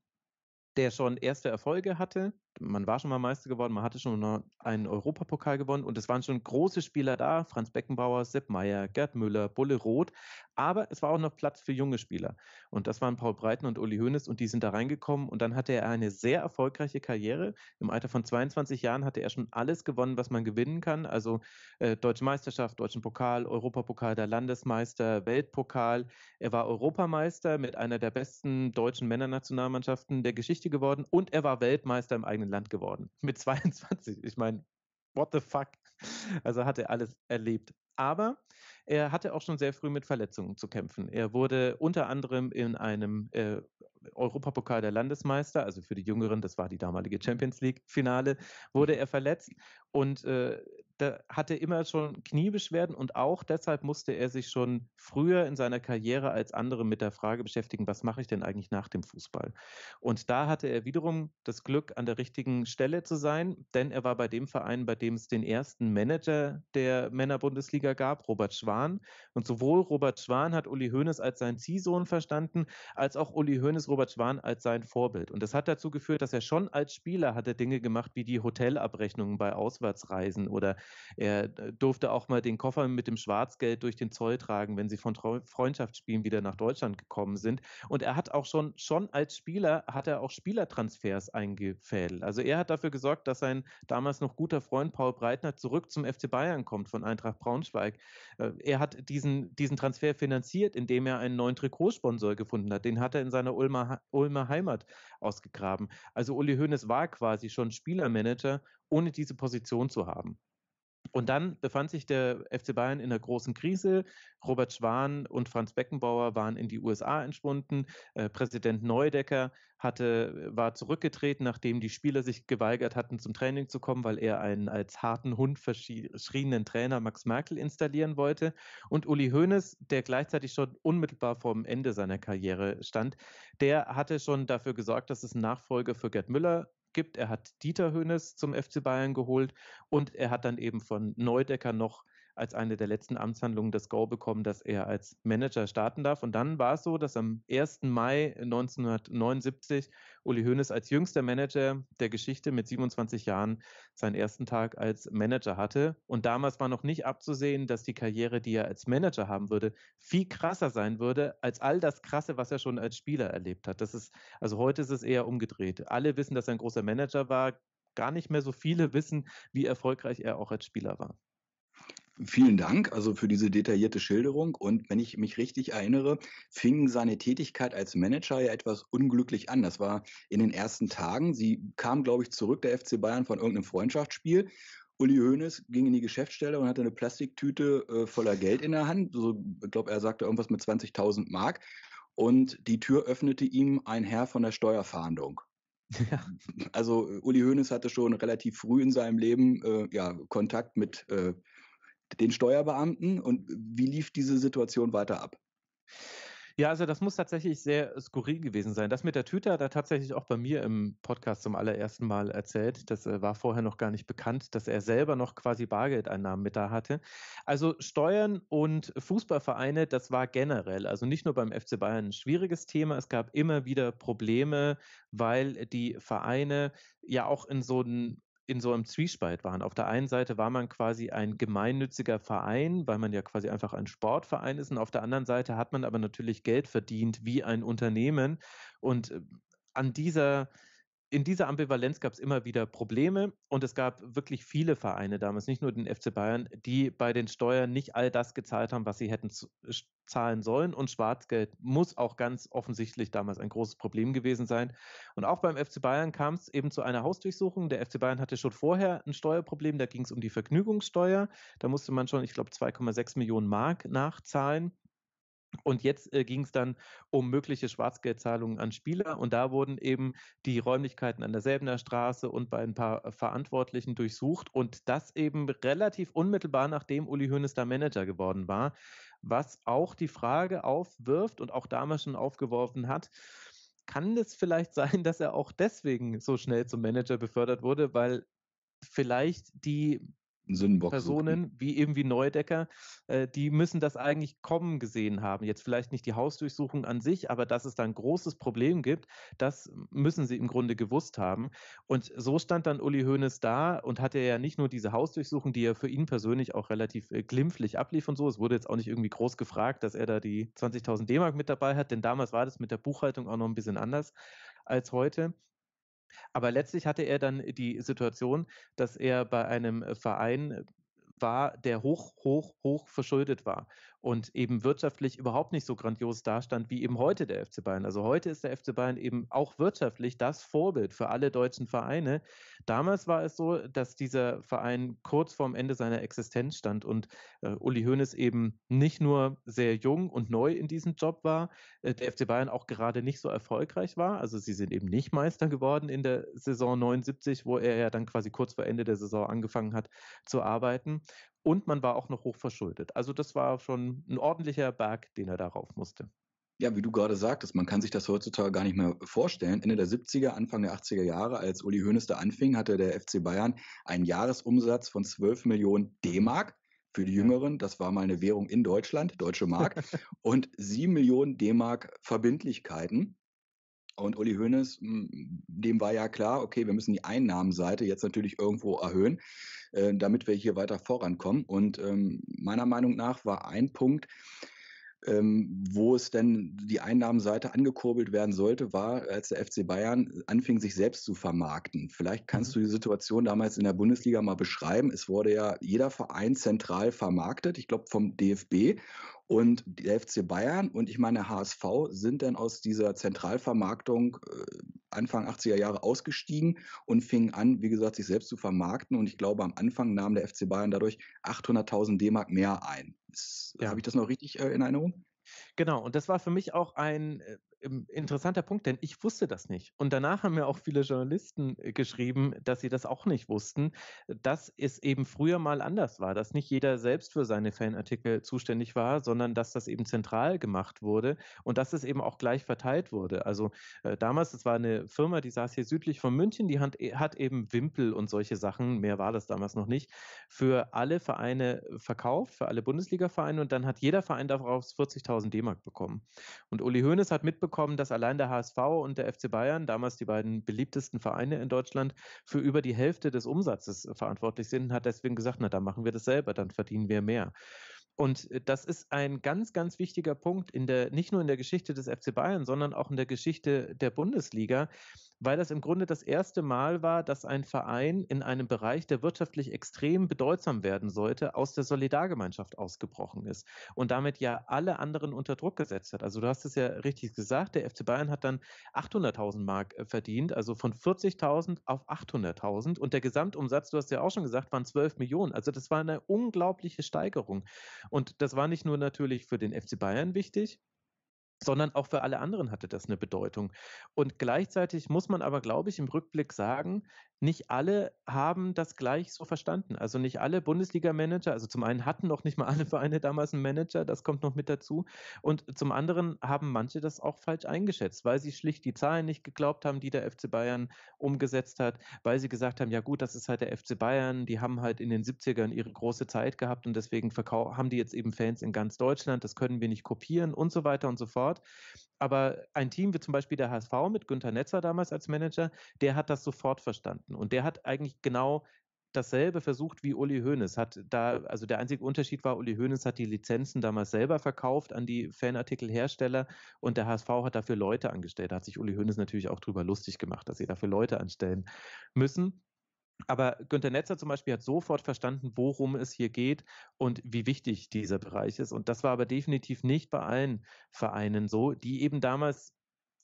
der schon erste Erfolge hatte man war schon mal Meister geworden, man hatte schon mal einen Europapokal gewonnen und es waren schon große Spieler da, Franz Beckenbauer, Sepp Meier, Gerd Müller, Bulle Roth, aber es war auch noch Platz für junge Spieler und das waren Paul Breiten und Uli Hoeneß und die sind da reingekommen und dann hatte er eine sehr erfolgreiche Karriere. Im Alter von 22 Jahren hatte er schon alles gewonnen, was man gewinnen kann, also äh, Deutsche Meisterschaft, Deutschen Pokal, Europapokal, der Landesmeister, Weltpokal. Er war Europameister mit einer der besten deutschen Männernationalmannschaften der Geschichte geworden und er war Weltmeister im eigenen eigenen Land geworden. [LAUGHS] Mit 22. Ich meine, what the fuck? Also hat er alles erlebt. Aber er hatte auch schon sehr früh mit Verletzungen zu kämpfen. Er wurde unter anderem in einem äh, Europapokal der Landesmeister, also für die Jüngeren, das war die damalige Champions League-Finale, wurde mhm. er verletzt und äh, der hatte immer schon Kniebeschwerden und auch deshalb musste er sich schon früher in seiner Karriere als andere mit der Frage beschäftigen, was mache ich denn eigentlich nach dem Fußball? Und da hatte er wiederum das Glück, an der richtigen Stelle zu sein, denn er war bei dem Verein, bei dem es den ersten Manager der Männerbundesliga gab, Robert Schwan. Und sowohl Robert Schwan hat Uli Hoeneß als seinen Ziehsohn verstanden, als auch Uli Hoeneß Robert Schwan als sein Vorbild. Und das hat dazu geführt, dass er schon als Spieler hatte Dinge gemacht, wie die Hotelabrechnungen bei Auswärtsreisen oder er äh, durfte auch mal den Koffer mit dem Schwarzgeld durch den Zoll tragen, wenn sie von Freundschaftsspielen wieder nach Deutschland gekommen sind. Und er hat auch schon, schon als Spieler, hat er auch Spielertransfers eingefädelt. Also er hat dafür gesorgt, dass sein damals noch guter Freund Paul Breitner zurück zum FC Bayern kommt von Eintracht Braunschweig. Äh, er hat diesen, diesen Transfer finanziert, indem er einen neuen Trikotsponsor gefunden hat. Den hat er in seiner Ulmer, Ulmer Heimat ausgegraben. Also Uli Hoeneß war quasi schon Spielermanager, ohne diese Position zu haben. Und dann befand sich der FC Bayern in einer großen Krise. Robert Schwan und Franz Beckenbauer waren in die USA entschwunden. Äh, Präsident Neudecker hatte, äh, war zurückgetreten, nachdem die Spieler sich geweigert hatten, zum Training zu kommen, weil er einen als harten Hund verschrienen Trainer Max Merkel installieren wollte. Und Uli Hoeneß, der gleichzeitig schon unmittelbar vorm Ende seiner Karriere stand, der hatte schon dafür gesorgt, dass es einen Nachfolger für Gerd Müller gibt. Er hat Dieter Hönes zum FC Bayern geholt und er hat dann eben von Neudecker noch als eine der letzten Amtshandlungen das Go bekommen, dass er als Manager starten darf. Und dann war es so, dass am 1. Mai 1979 Uli Hoeneß als jüngster Manager der Geschichte mit 27 Jahren seinen ersten Tag als Manager hatte. Und damals war noch nicht abzusehen, dass die Karriere, die er als Manager haben würde, viel krasser sein würde als all das Krasse, was er schon als Spieler erlebt hat. Das ist, also heute ist es eher umgedreht. Alle wissen, dass er ein großer Manager war. Gar nicht mehr so viele wissen, wie erfolgreich er auch als Spieler war. Vielen Dank also für diese detaillierte Schilderung. Und wenn ich mich richtig erinnere, fing seine Tätigkeit als Manager ja etwas unglücklich an. Das war in den ersten Tagen. Sie kam, glaube ich, zurück, der FC Bayern, von irgendeinem Freundschaftsspiel. Uli Hoeneß ging in die Geschäftsstelle und hatte eine Plastiktüte äh, voller Geld in der Hand. So, ich glaube, er sagte irgendwas mit 20.000 Mark. Und die Tür öffnete ihm ein Herr von der Steuerfahndung. [LAUGHS] Ja. Also Uli Hoeneß hatte schon relativ früh in seinem Leben äh, ja, Kontakt mit äh, den Steuerbeamten und wie lief diese Situation weiter ab? Ja, also das muss tatsächlich sehr skurril gewesen sein. Das mit der Tüte hat er tatsächlich auch bei mir im Podcast zum allerersten Mal erzählt. Das äh, war vorher noch gar nicht bekannt, dass er selber noch quasi Bargeldeinnahmen mit da hatte. Also Steuern und Fußballvereine, das war generell, also nicht nur beim FC Bayern ein schwieriges Thema. Es gab immer wieder Probleme, weil die Vereine ja auch in so einen in so einem Zwiespalt waren. Auf der einen Seite war man quasi ein gemeinnütziger Verein, weil man ja quasi einfach ein Sportverein ist. Und auf der anderen Seite hat man aber natürlich Geld verdient wie ein Unternehmen. Und äh, an dieser in dieser Ambivalenz gab es immer wieder Probleme und es gab wirklich viele Vereine damals, nicht nur den FC Bayern, die bei den Steuern nicht all das gezahlt haben, was sie hätten äh, zahlen sollen. Und Schwarzgeld muss auch ganz offensichtlich damals ein großes Problem gewesen sein. Und auch beim FC Bayern kam es eben zu einer Hausdurchsuchung. Der FC Bayern hatte schon vorher ein Steuerproblem, da ging es um die Vergnügungssteuer. Da musste man schon, ich glaube, 2,6 Millionen Mark nachzahlen. Und jetzt äh, ging es dann um mögliche Schwarzgeldzahlungen an Spieler. Und da wurden eben die Räumlichkeiten an der Selbener Straße und bei ein paar äh, Verantwortlichen durchsucht. Und das eben relativ unmittelbar, nachdem Uli Hoeneß da Manager geworden war. Was auch die Frage aufwirft und auch damals schon aufgeworfen hat, kann es vielleicht [LAUGHS] sein, dass er auch deswegen so schnell zum Manager befördert wurde, weil vielleicht die Sündenbock Personen suchen. wie eben wie Neudecker, äh, die müssen das eigentlich kommen gesehen haben. Jetzt vielleicht nicht die Hausdurchsuchung an sich, aber dass es da ein großes Problem gibt, das müssen sie im Grunde gewusst haben. Und so stand dann Uli Hoeneß da und hatte ja nicht nur diese Hausdurchsuchung, die er für ihn persönlich auch relativ äh, glimpflich ablief und so. Es wurde jetzt auch nicht irgendwie groß gefragt, dass er da die 20.000 D-Mark mit dabei hat, denn damals war das mit der Buchhaltung auch noch ein bisschen anders als heute. Aber letztlich hatte er dann die Situation, dass er bei einem Verein war, der hoch, hoch, hoch verschuldet war und eben wirtschaftlich überhaupt nicht so grandios dastand wie eben heute der FC Bayern. Also heute ist der FC Bayern eben auch wirtschaftlich das Vorbild für alle deutschen Vereine. Damals war es so, dass dieser Verein kurz vorm Ende seiner Existenz stand und äh, Uli Hoeneß eben nicht nur sehr jung und neu in diesem Job war, äh, der FC Bayern auch gerade nicht so erfolgreich war. Also sie sind eben nicht Meister geworden in der Saison 79, wo er ja dann quasi kurz vor Ende der Saison angefangen hat zu arbeiten. Und man war auch noch hochverschuldet. Also das war schon ein ordentlicher Berg, den er darauf musste. Ja, wie du gerade sagtest, man kann sich das heutzutage gar nicht mehr vorstellen. Ende der 70er, Anfang der 80er Jahre, als Uli Hoeneß da anfing, hatte der FC Bayern einen Jahresumsatz von 12 Millionen D-Mark. Für die Jüngeren, das war mal eine Währung in Deutschland, deutsche Mark, [LAUGHS] und 7 Millionen D-Mark Verbindlichkeiten. Und Uli Hoeneß, hm, dem war ja klar, okay, wir müssen die Einnahmenseite jetzt natürlich irgendwo erhöhen, äh, damit wir hier weiter vorankommen. Und ähm, meiner Meinung nach war ein Punkt, ähm, wo es denn die Einnahmenseite angekurbelt werden sollte, war, als der FC Bayern anfing, sich selbst zu vermarkten. Vielleicht kannst mhm. du die Situation damals in der Bundesliga mal beschreiben. Es wurde ja jeder Verein zentral vermarktet, ich glaube vom DFB. Und der FC Bayern und ich meine HSV sind dann aus dieser Zentralvermarktung äh, Anfang 80er Jahre ausgestiegen und fingen an, wie gesagt, sich selbst zu vermarkten. Und ich glaube, am Anfang nahm der FC Bayern dadurch 800.000 D-Mark mehr ein. Ja. Habe ich das noch richtig in Erinnerung? Genau, und das war für mich auch ein äh, interessanter Punkt, denn ich wusste das nicht. Und danach haben mir auch viele Journalisten äh, geschrieben, dass sie das auch nicht wussten, dass es eben früher mal anders war, dass nicht jeder selbst für seine Fanartikel zuständig war, sondern dass das eben zentral gemacht wurde und dass es eben auch gleich verteilt wurde. Also äh, damals, es war eine Firma, die saß hier südlich von München, die hat, äh, hat eben Wimpel und solche Sachen, mehr war das damals noch nicht, für alle Vereine äh, verkauft, für alle Bundesliga-Vereine und dann hat jeder Verein daraus 40.000 D-Mark bekommen. Und Uli Hoeneß hat mitbekommen, mitbekommen, dass allein der HSV und der FC Bayern, damals die beiden beliebtesten Vereine in Deutschland, für über die Hälfte des Umsatzes äh, verantwortlich sind hat deswegen gesagt, na, dann machen wir das selber, dann verdienen wir mehr. Und äh, das ist ein ganz, ganz wichtiger Punkt in der, nicht nur in der Geschichte des FC Bayern, sondern auch in der Geschichte der Bundesliga, weil das im Grunde das erste Mal war, dass ein Verein in einem Bereich, der wirtschaftlich extrem bedeutsam werden sollte, aus der Solidargemeinschaft ausgebrochen ist und damit ja alle anderen unter Druck gesetzt hat. Also du hast es ja richtig gesagt, der FC Bayern hat dann 800.000 Mark äh, verdient, also von 40.000 auf 800.000 und der Gesamtumsatz, du hast ja auch schon gesagt, waren 12 Millionen. Also das war eine unglaubliche Steigerung und das war nicht nur natürlich für den FC Bayern wichtig, sondern auch für alle anderen hatte das eine Bedeutung. Und gleichzeitig muss man aber, glaube ich, im Rückblick sagen, nicht alle haben das gleich so verstanden. Also nicht alle Bundesliga-Manager, also zum einen hatten noch nicht mal alle Vereine damals einen Manager, das kommt noch mit dazu. Und zum anderen haben manche das auch falsch eingeschätzt, weil sie schlicht die Zahlen nicht geglaubt haben, die der FC Bayern umgesetzt hat, weil sie gesagt haben, ja gut, das ist halt der FC Bayern, die haben halt in den 70ern ihre große Zeit gehabt und deswegen haben die jetzt eben Fans in ganz Deutschland, das können wir nicht kopieren und so weiter und so fort. Aber ein Team wie zum Beispiel der HSV mit Günter Netzer damals als Manager, der hat das sofort verstanden beobachten. Und der hat eigentlich genau dasselbe versucht wie Uli Hoeneß. Hat da, also der einzige Unterschied war, Uli Hoeneß hat die Lizenzen damals selber verkauft an die Fanartikelhersteller und der HSV hat dafür Leute angestellt. Da hat sich Uli Hoeneß natürlich auch drüber lustig gemacht, dass sie dafür Leute anstellen müssen. Aber Günter Netzer zum Beispiel hat sofort verstanden, worum es hier geht und wie wichtig dieser Bereich ist. Und das war aber definitiv nicht bei allen Vereinen so, die eben damals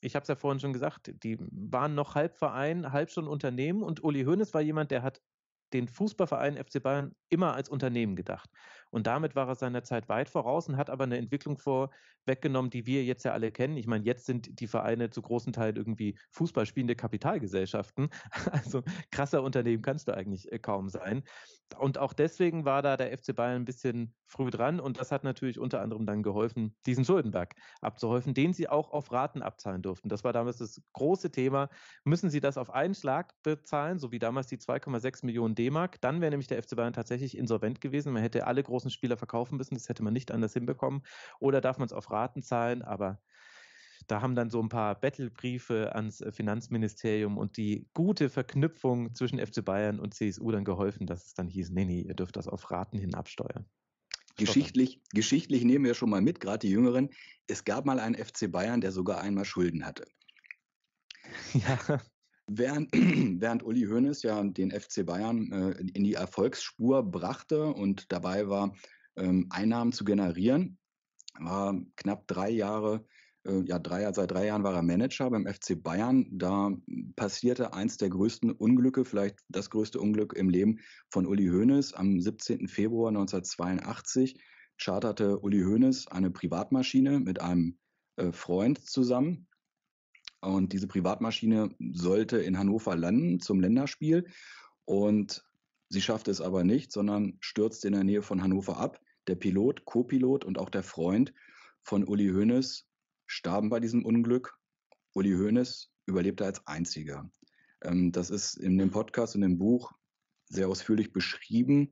ich habe es ja vorhin schon gesagt, die waren noch halb Verein, halb schon Unternehmen und Uli Hoeneß war jemand, der hat den Fußballverein FC Bayern immer als Unternehmen gedacht. Und damit war er seiner Zeit weit voraus und hat aber eine Entwicklung vorweggenommen, die wir jetzt ja alle kennen. Ich meine, jetzt sind die Vereine zu großen Teilen irgendwie fußballspielende Kapitalgesellschaften. [LAUGHS] Also krasser Unternehmen kannst du eigentlich äh, kaum sein. Und auch deswegen war da der FC Bayern ein bisschen früh dran und das hat natürlich unter anderem dann geholfen, diesen Schuldenberg abzuhäufen, den sie auch auf Raten abzahlen durften. Das war damals das große Thema. Müssen sie das auf einen Schlag bezahlen, so wie damals die 2,6 Millionen D-Mark? Dann wäre nämlich der FC Bayern tatsächlich insolvent gewesen. Man hätte alle großen großen Spieler verkaufen müssen. Das hätte man nicht anders hinbekommen. Oder darf man es auf Raten zahlen, aber da haben dann so ein paar Battlebriefe ans äh, Finanzministerium und die gute Verknüpfung zwischen FC Bayern und CSU dann geholfen, dass es dann hieß, nee, nee, ihr dürft das auf Raten hin absteuern. Geschichtlich, geschichtlich nehmen wir schon mal mit, gerade die Jüngeren. Es gab mal einen FC Bayern, der sogar einmal Schulden hatte. [LAUGHS] Ja, Während, [CLEARS THROAT] während Uli Hoeneß ja den FC Bayern äh, in die Erfolgsspur brachte und dabei war, ähm, Einnahmen zu generieren, war knapp drei Jahre, äh, ja, drei, seit drei Jahren war er Manager beim FC Bayern. Da passierte eins der größten Unglücke, vielleicht das größte Unglück im Leben von Uli Hoeneß. Am 17. Februar 1982 charterte Uli Hoeneß eine Privatmaschine mit einem äh, Freund zusammen und diese Privatmaschine sollte in Hannover landen zum Länderspiel. Und sie schaffte es aber nicht, sondern stürzte in der Nähe von Hannover ab. Der Pilot, Co-Pilot und auch der Freund von Uli Hoeneß starben bei diesem Unglück. Uli Hoeneß überlebte als einziger. Ähm, das ist in dem Podcast und dem Buch sehr ausführlich beschrieben.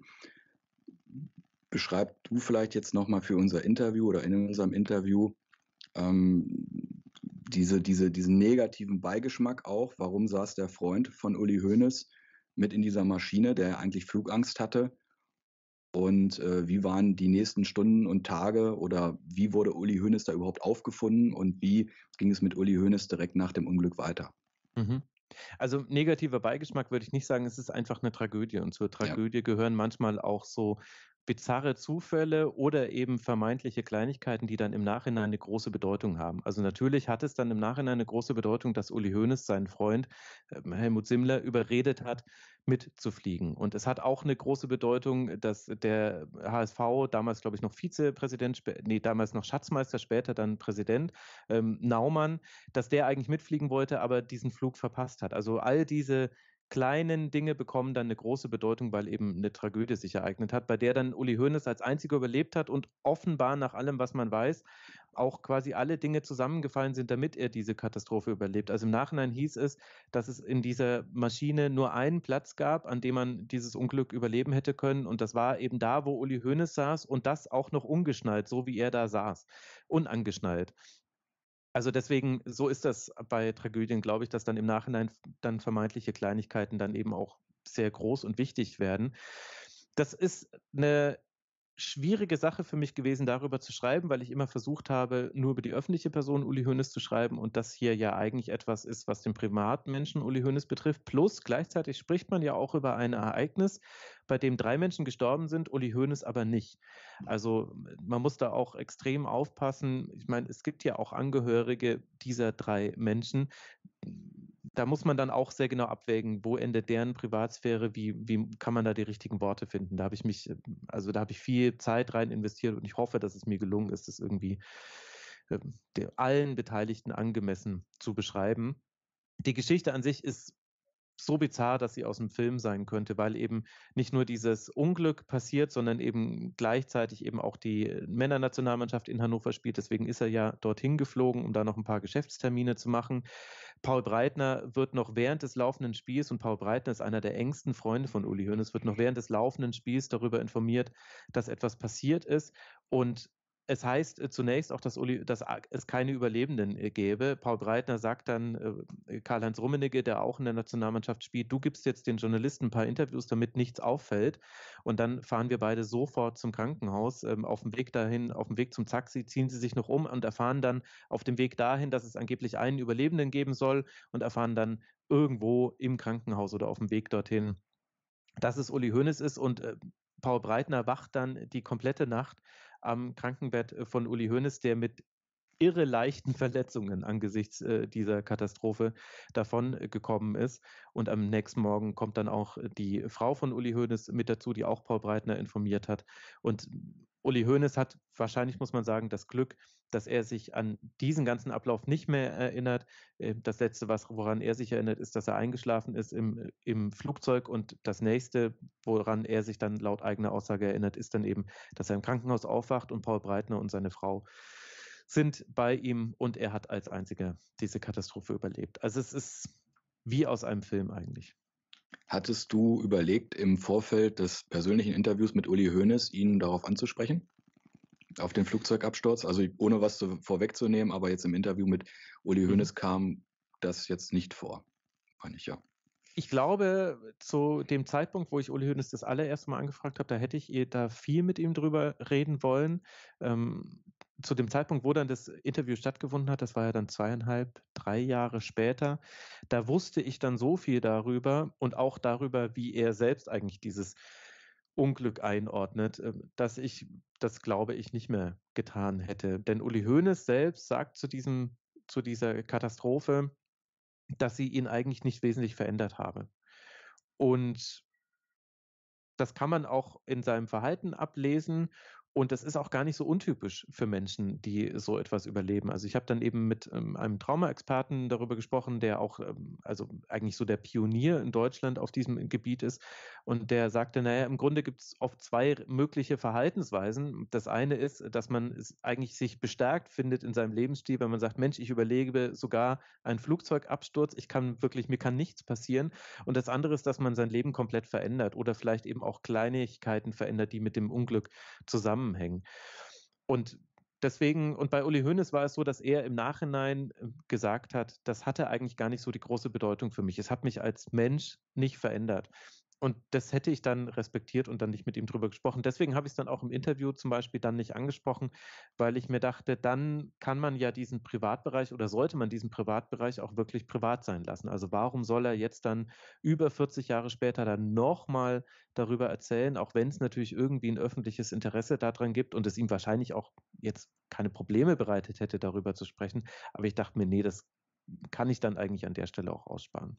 Beschreib du vielleicht jetzt nochmal für unser Interview oder in unserem Interview, ähm, diese, diese, diesen negativen Beigeschmack auch, warum saß der Freund von Uli Hoeneß mit in dieser Maschine, der eigentlich Flugangst hatte? Und äh, wie waren die nächsten Stunden und Tage oder wie wurde Uli Hoeneß da überhaupt aufgefunden und wie ging es mit Uli Hoeneß direkt nach dem Unglück weiter? Mhm. Also negativer Beigeschmack würde ich nicht sagen, es ist einfach eine Tragödie. Und zur Tragödie ja. gehören manchmal auch so bizarre Zufälle oder eben vermeintliche Kleinigkeiten, die dann im Nachhinein eine große Bedeutung haben. Also natürlich hat es dann im Nachhinein eine große Bedeutung, dass Uli Hoeneß seinen Freund ähm, Helmut Simmler überredet hat, mitzufliegen. Und es hat auch eine große Bedeutung, dass der HSV damals, glaube ich, noch Vizepräsident, nee, damals noch Schatzmeister, später dann Präsident, ähm, Naumann, dass der eigentlich mitfliegen wollte, aber diesen Flug verpasst hat. Also all diese kleinen Dinge bekommen dann eine große Bedeutung, weil eben eine Tragödie sich ereignet hat, bei der dann Uli Hoeneß als einziger überlebt hat und offenbar nach allem, was man weiß, auch quasi alle Dinge zusammengefallen sind, damit er diese Katastrophe überlebt. Also im Nachhinein hieß es, dass es in dieser Maschine nur einen Platz gab, an dem man dieses Unglück überleben hätte können und das war eben da, wo Uli Hoeneß saß und das auch noch ungeschnallt, so wie er da saß, unangeschnallt. Also deswegen, so ist das bei Tragödien, glaube ich, dass dann im Nachhinein dann vermeintliche Kleinigkeiten dann eben auch sehr groß und wichtig werden. Das ist eine schwierige Sache für mich gewesen, darüber zu schreiben, weil ich immer versucht habe, nur über die öffentliche Person Uli Hoeneß zu schreiben und das hier ja eigentlich etwas ist, was den privaten Menschen Uli Hoeneß betrifft. Plus gleichzeitig spricht man ja auch über ein Ereignis, bei dem drei Menschen gestorben sind, Uli Hoeneß aber nicht. Also man muss da auch extrem aufpassen. Ich meine, es gibt ja auch Angehörige dieser drei Menschen, da muss man dann auch sehr genau abwägen, wo endet deren Privatsphäre, wie, wie kann man da die richtigen Worte finden. Da habe ich mich, äh, also da habe ich viel Zeit rein investiert und ich hoffe, dass es mir gelungen ist, das irgendwie äh, allen Beteiligten angemessen zu beschreiben. Die Geschichte an sich ist so bizarr, dass sie aus dem Film sein könnte, weil eben nicht nur dieses Unglück passiert, sondern eben gleichzeitig eben auch die Männernationalmannschaft in Hannover spielt. Deswegen ist er ja dorthin geflogen, um da noch ein paar Geschäftstermine zu machen. Paul Breitner wird noch während des laufenden Spiels, und Paul Breitner ist einer der engsten Freunde von Uli Hoeneß, wird noch während des laufenden Spiels darüber informiert, dass etwas passiert ist. Und es heißt äh, zunächst auch, dass, Uli, dass, es keine Überlebenden äh, gäbe. Paul Breitner sagt dann äh, Karl-Heinz Rummenigge, der auch in der Nationalmannschaft spielt, du gibst jetzt den Journalisten ein paar Interviews, damit nichts auffällt. Und dann fahren wir beide sofort zum Krankenhaus. Ähm, auf dem Weg dahin, auf dem Weg zum Taxi, ziehen sie sich noch um und erfahren dann auf dem Weg dahin, dass es angeblich einen Überlebenden geben soll und erfahren dann irgendwo im Krankenhaus oder auf dem Weg dorthin, dass es Uli Hoeneß ist und Paul Breitner wacht dann die komplette Nacht am Krankenbett äh, von Uli Hoeneß, der mit irre leichten Verletzungen angesichts äh, dieser Katastrophe davon äh, gekommen ist. Und am nächsten Morgen kommt dann auch äh, die Frau von Uli Hoeneß mit dazu, die auch Paul Breitner informiert hat. Und Uli Hoeneß hat wahrscheinlich, muss man sagen, das Glück, dass er sich an diesen ganzen Ablauf nicht mehr erinnert. Äh, das Letzte, woran er sich erinnert, ist, dass er eingeschlafen ist im, im Flugzeug. Und das Nächste, woran er sich dann laut eigener Aussage erinnert, ist dann eben, dass er im Krankenhaus aufwacht und Paul Breitner und seine Frau sind bei ihm und er hat als einziger diese Katastrophe überlebt. Also es ist wie aus einem Film eigentlich. Hattest du überlegt, im Vorfeld des persönlichen Interviews mit Uli Hoeneß ihn darauf anzusprechen? Auf den Flugzeugabsturz? Also ohne was zu, vorwegzunehmen, aber jetzt im Interview mit Uli mhm. Hoeneß mhm. kam das jetzt nicht vor, meine ich ja ich glaube, zu dem Zeitpunkt, wo ich Uli Hoeneß das allererste Mal angefragt habe, da hätte ich da viel mit ihm drüber reden wollen. Ähm, zu dem Zeitpunkt, wo dann das Interview stattgefunden hat, das war ja dann zweieinhalb, drei Jahre später, da wusste ich dann so viel darüber und auch darüber, wie er selbst eigentlich dieses Unglück einordnet, ähm, dass ich das, glaube ich, nicht mehr getan hätte. Denn Uli Hoeneß selbst sagt zu diesem, zu dieser Katastrophe, dass sie ihn eigentlich nicht wesentlich verändert habe. Und das kann man auch in seinem Verhalten ablesen und das ist auch gar nicht so untypisch für Menschen, die so etwas überleben. Also ich habe dann eben mit ähm, einem Traumaexperten darüber gesprochen, der auch, ähm, also eigentlich so der Pionier in Deutschland auf diesem Gebiet ist. Und der sagte, naja, im Grunde gibt es oft zwei mögliche Verhaltensweisen. Das eine ist, dass man eigentlich sich bestärkt findet in seinem Lebensstil, wenn man sagt, Mensch, ich überlebe sogar einen Flugzeugabsturz, ich kann wirklich, mir kann nichts passieren. Und das andere ist, dass man sein Leben komplett verändert oder vielleicht eben auch Kleinigkeiten verändert, die mit dem Unglück zusammen zusammenhängen. Und deswegen, und bei Uli Hoeneß war es so, dass er im Nachhinein äh, gesagt hat, das hatte eigentlich gar nicht so die große Bedeutung für mich. Es hat mich als Mensch nicht verändert und das hätte ich dann respektiert und dann nicht mit ihm drüber gesprochen. Deswegen habe ich es dann auch im Interview zum Beispiel dann nicht angesprochen, weil ich mir dachte, dann kann man ja diesen Privatbereich oder sollte man diesen Privatbereich auch wirklich privat sein lassen. Also warum soll er jetzt dann über 40 Jahre später dann nochmal darüber erzählen, auch wenn es natürlich irgendwie ein öffentliches Interesse daran gibt und es ihm wahrscheinlich auch jetzt keine Probleme bereitet hätte, darüber zu sprechen. Aber ich dachte mir, nee, das kann ich dann eigentlich an der Stelle auch aussparen.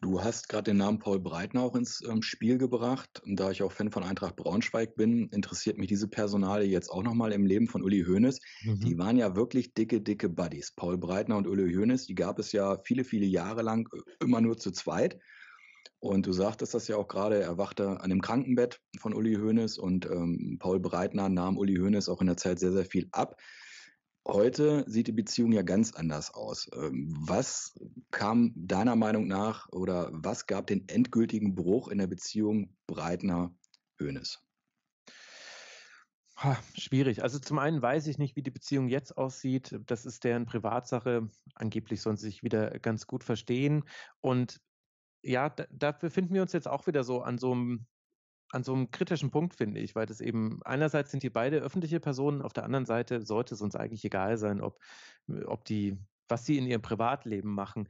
Du hast gerade den Namen Paul Breitner auch ins ähm, Spiel gebracht. Und da ich auch Fan von Eintracht Braunschweig bin, interessiert mich diese Personale jetzt auch nochmal im Leben von Uli Hoeneß. Mhm. Die waren ja wirklich dicke, dicke Buddies. Paul Breitner und Uli Hoeneß, die gab es ja viele, viele Jahre lang äh, immer nur zu zweit. Und du sagtest das ja auch gerade, er wachte an dem Krankenbett von Uli Hoeneß und ähm, Paul Breitner nahm Uli Hoeneß auch in der Zeit sehr, sehr viel ab. Heute sieht die Beziehung ja ganz anders aus. Ähm, was kam deiner Meinung nach oder was gab den endgültigen Bruch in der Beziehung breitner önes Schwierig. Also zum einen weiß ich nicht, wie die Beziehung jetzt aussieht. Das ist deren Privatsache. Angeblich sollen sie sich wieder ganz gut verstehen. Und ja, da, da befinden wir uns jetzt auch wieder so an so einem an so einem kritischen Punkt, finde ich, weil das eben einerseits sind die beide öffentliche Personen, auf der anderen Seite sollte es uns eigentlich egal sein, ob, äh, ob die, was sie in ihrem Privatleben machen.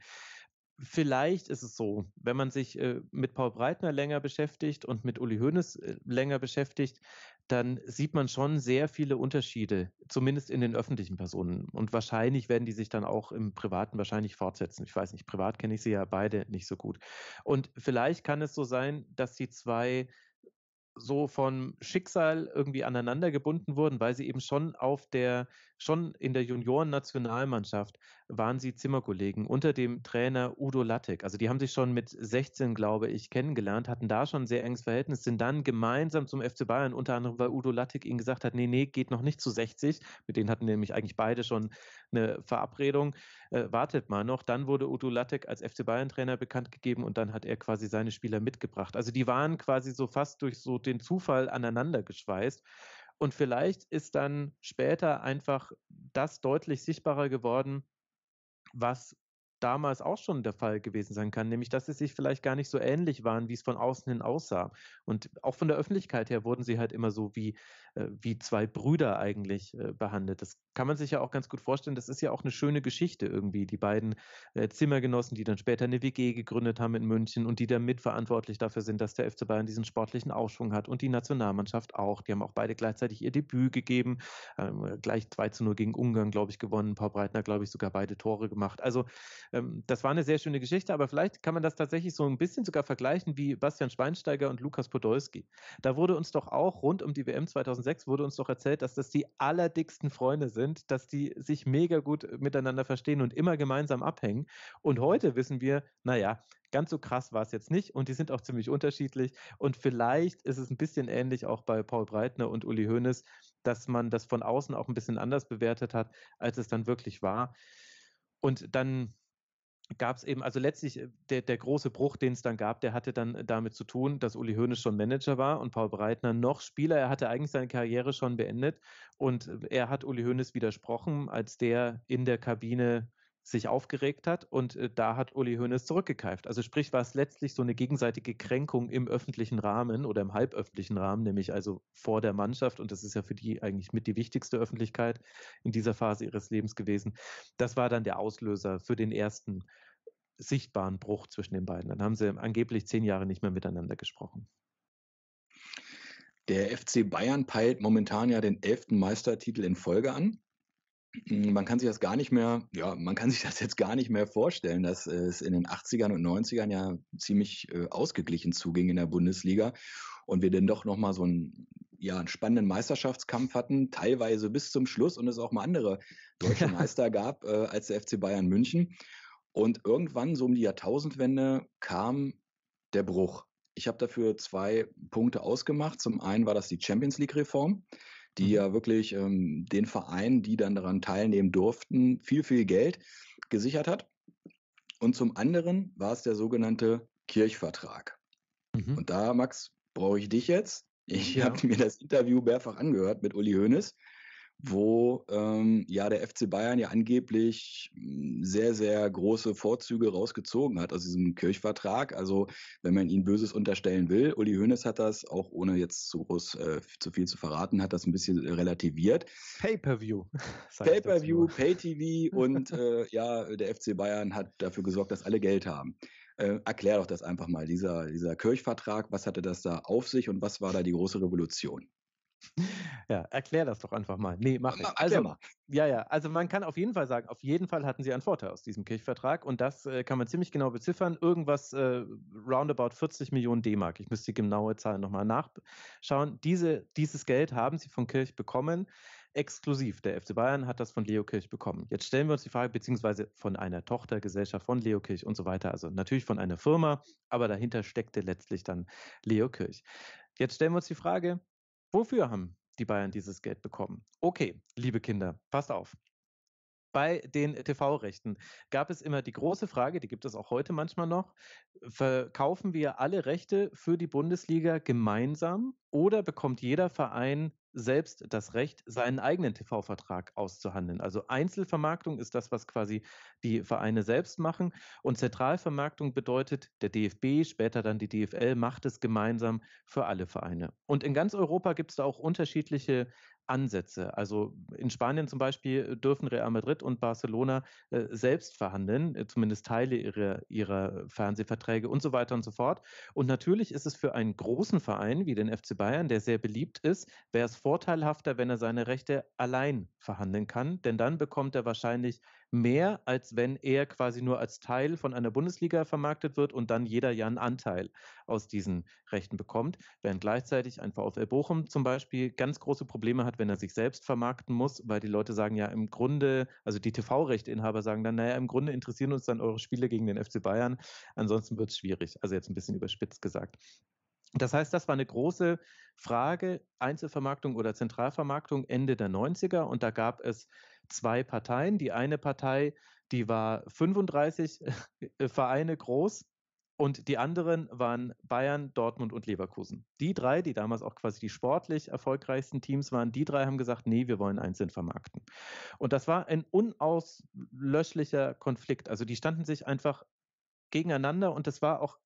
Vielleicht ist es so, wenn man sich äh, mit Paul Breitner länger beschäftigt und mit Uli Hoeneß äh, länger beschäftigt, dann sieht man schon sehr viele Unterschiede, zumindest in den öffentlichen Personen. Und wahrscheinlich werden die sich dann auch im Privaten wahrscheinlich fortsetzen. Ich weiß nicht, privat kenne ich sie ja beide nicht so gut. Und vielleicht kann es so sein, dass die zwei so von Schicksal irgendwie aneinander gebunden wurden, weil sie eben schon auf der Schon in der Juniorennationalmannschaft waren sie Zimmerkollegen unter dem Trainer Udo Lattek. Also die haben sich schon mit 16, glaube ich, kennengelernt, hatten da schon ein sehr enges Verhältnis, sind dann gemeinsam zum FC Bayern, unter anderem weil Udo Lattek ihnen gesagt hat, nee, nee, geht noch nicht zu 60. Mit denen hatten nämlich eigentlich beide schon eine Verabredung. Äh, wartet mal noch. Dann wurde Udo Lattek als FC Bayern-Trainer bekannt gegeben und dann hat er quasi seine Spieler mitgebracht. Also die waren quasi so fast durch so den Zufall aneinander geschweißt. Und vielleicht ist dann später einfach das deutlich sichtbarer geworden, was damals auch schon der Fall gewesen sein kann, nämlich dass sie sich vielleicht gar nicht so ähnlich waren, wie es von außen hin aussah. Und auch von der Öffentlichkeit her wurden sie halt immer so wie, äh, wie zwei Brüder eigentlich äh, behandelt. Das kann man sich ja auch ganz gut vorstellen. Das ist ja auch eine schöne Geschichte irgendwie. Die beiden äh, Zimmergenossen, die dann später eine WG gegründet haben in München und die dann mitverantwortlich dafür sind, dass der FC Bayern diesen sportlichen Aufschwung hat und die Nationalmannschaft auch. Die haben auch beide gleichzeitig ihr Debüt gegeben, ähm, gleich 2 zu 0 gegen Ungarn, glaube ich, gewonnen. Paul Breitner, glaube ich, sogar beide Tore gemacht. Also ähm, das war eine sehr schöne Geschichte, aber vielleicht kann man das tatsächlich so ein bisschen sogar vergleichen wie Bastian Schweinsteiger und Lukas Podolski. Da wurde uns doch auch rund um die WM 2006 wurde uns doch erzählt, dass das die allerdicksten Freunde sind, dass die sich mega gut äh, miteinander verstehen und immer gemeinsam abhängen. Und heute wissen wir, naja, ganz so krass war es jetzt nicht und die sind auch ziemlich unterschiedlich. Und vielleicht ist es ein bisschen ähnlich auch bei Paul Breitner und Uli Hoeneß, dass man das von außen auch ein bisschen anders bewertet hat, als es dann wirklich war. Und dann gab es eben, also letztlich äh, der, der große Bruch, den es dann gab, der hatte dann äh, damit zu tun, dass Uli Hoeneß schon Manager war und Paul Breitner noch Spieler. Er hatte eigentlich seine Karriere schon beendet und äh, er hat Uli Hoeneß widersprochen, als der in der Kabine sich aufgeregt hat und äh, da hat Uli Hoeneß zurückgekeift. Also sprich, war es letztlich so eine gegenseitige Kränkung im öffentlichen Rahmen oder im halböffentlichen Rahmen, nämlich also vor der Mannschaft und das ist ja für die eigentlich mit die wichtigste Öffentlichkeit in dieser Phase ihres Lebens gewesen. Das war dann der Auslöser für den ersten sichtbaren Bruch zwischen den beiden. Dann haben sie angeblich zehn Jahre nicht mehr miteinander gesprochen. Der FC Bayern peilt momentan ja den elften Meistertitel in Folge an man kann sich das gar nicht mehr, ja, man kann [LAUGHS] sich das jetzt gar nicht mehr vorstellen, dass es in den 80ern und 90ern ja ziemlich äh, ausgeglichen zuging in der Bundesliga und wir dann doch nochmal so einen, ja, einen spannenden Meisterschaftskampf hatten, teilweise bis zum Schluss und es auch mal andere deutsche ja. Meister gab äh, als der FC Bayern München. Und irgendwann, so um die Jahrtausendwende, kam der Bruch. Ich habe dafür zwei Punkte ausgemacht. Zum einen war das die Champions League-Reform die mhm. ja wirklich ähm, den Vereinen, die dann daran teilnehmen durften, viel, viel Geld gesichert hat. Und zum anderen war es der sogenannte Kirchvertrag. Mhm. Und da, Max, brauche ich dich jetzt. Ich ja. habe mir das Interview mehrfach angehört mit Uli Hoeneß wo ähm, ja der FC Bayern ja angeblich hm, sehr, sehr große Vorzüge rausgezogen hat aus diesem Kirchvertrag. Also wenn man ihnen Böses unterstellen will, Uli Hoeneß hat das, auch ohne jetzt zu groß äh, zu viel zu verraten, hat das ein bisschen äh, relativiert. Pay-per-view. [LAUGHS] Pay-per-view, Pay-TV [LAUGHS] und äh, ja, der FC Bayern hat dafür gesorgt, dass alle Geld haben. Äh, erklär doch das einfach mal, dieser, dieser Kirchvertrag, was hatte das da auf sich und was war da die große Revolution? Ja, erklär das doch einfach mal. Nee, mach äh, ich. Also, ja, ja, also man kann auf jeden Fall sagen, auf jeden Fall hatten sie einen Vorteil aus diesem Kirchvertrag und das äh, kann man ziemlich genau beziffern. Irgendwas äh, roundabout 40 Millionen D-Mark. Ich müsste die genaue Zahl nochmal nachschauen. Diese, dieses Geld haben sie von Kirch bekommen, exklusiv. Der FC Bayern hat das von Leo Kirch bekommen. Jetzt stellen wir uns die Frage, beziehungsweise von einer Tochtergesellschaft von Leo Kirch und so weiter. Also natürlich von einer Firma, aber dahinter steckte letztlich dann Leo Kirch. Jetzt stellen wir uns die Frage, Wofür haben die Bayern dieses Geld bekommen? Okay, liebe Kinder, passt auf. Bei den TV-Rechten gab es immer die große Frage, die gibt es auch heute manchmal noch, verkaufen wir alle Rechte für die Bundesliga gemeinsam oder bekommt jeder Verein selbst das Recht, seinen eigenen TV-Vertrag auszuhandeln. Also Einzelvermarktung ist das, was quasi die Vereine selbst machen. Und Zentralvermarktung bedeutet, der DFB, später dann die DFL, macht es gemeinsam für alle Vereine. Und in ganz Europa gibt es da auch unterschiedliche Ansätze. Also in Spanien zum Beispiel dürfen Real Madrid und Barcelona äh, selbst verhandeln, äh, zumindest Teile ihrer, ihrer Fernsehverträge und so weiter und so fort. Und natürlich ist es für einen großen Verein wie den FC Bayern, der sehr beliebt ist, wäre es vorteilhafter, wenn er seine Rechte allein verhandeln kann, denn dann bekommt er wahrscheinlich mehr, als wenn er quasi nur als Teil von einer Bundesliga vermarktet wird und dann jeder ja einen Anteil aus diesen Rechten bekommt, während gleichzeitig ein VfL Bochum zum Beispiel ganz große Probleme hat, wenn er sich selbst vermarkten muss, weil die Leute sagen ja im Grunde, also die TV-Rechteinhaber sagen dann, naja, im Grunde interessieren uns dann eure Spiele gegen den FC Bayern, ansonsten wird es schwierig, also jetzt ein bisschen überspitzt gesagt. Das heißt, das war eine große Frage, Einzelvermarktung oder Zentralvermarktung Ende der 90er. Und da gab es zwei Parteien. Die eine Partei, die war 35 äh, Vereine groß und die anderen waren Bayern, Dortmund und Leverkusen. Die drei, die damals auch quasi die sportlich erfolgreichsten Teams waren, die drei haben gesagt, nee, wir wollen einzeln vermarkten. Und das war ein unauslöschlicher Konflikt. Also die standen sich einfach gegeneinander und das war auch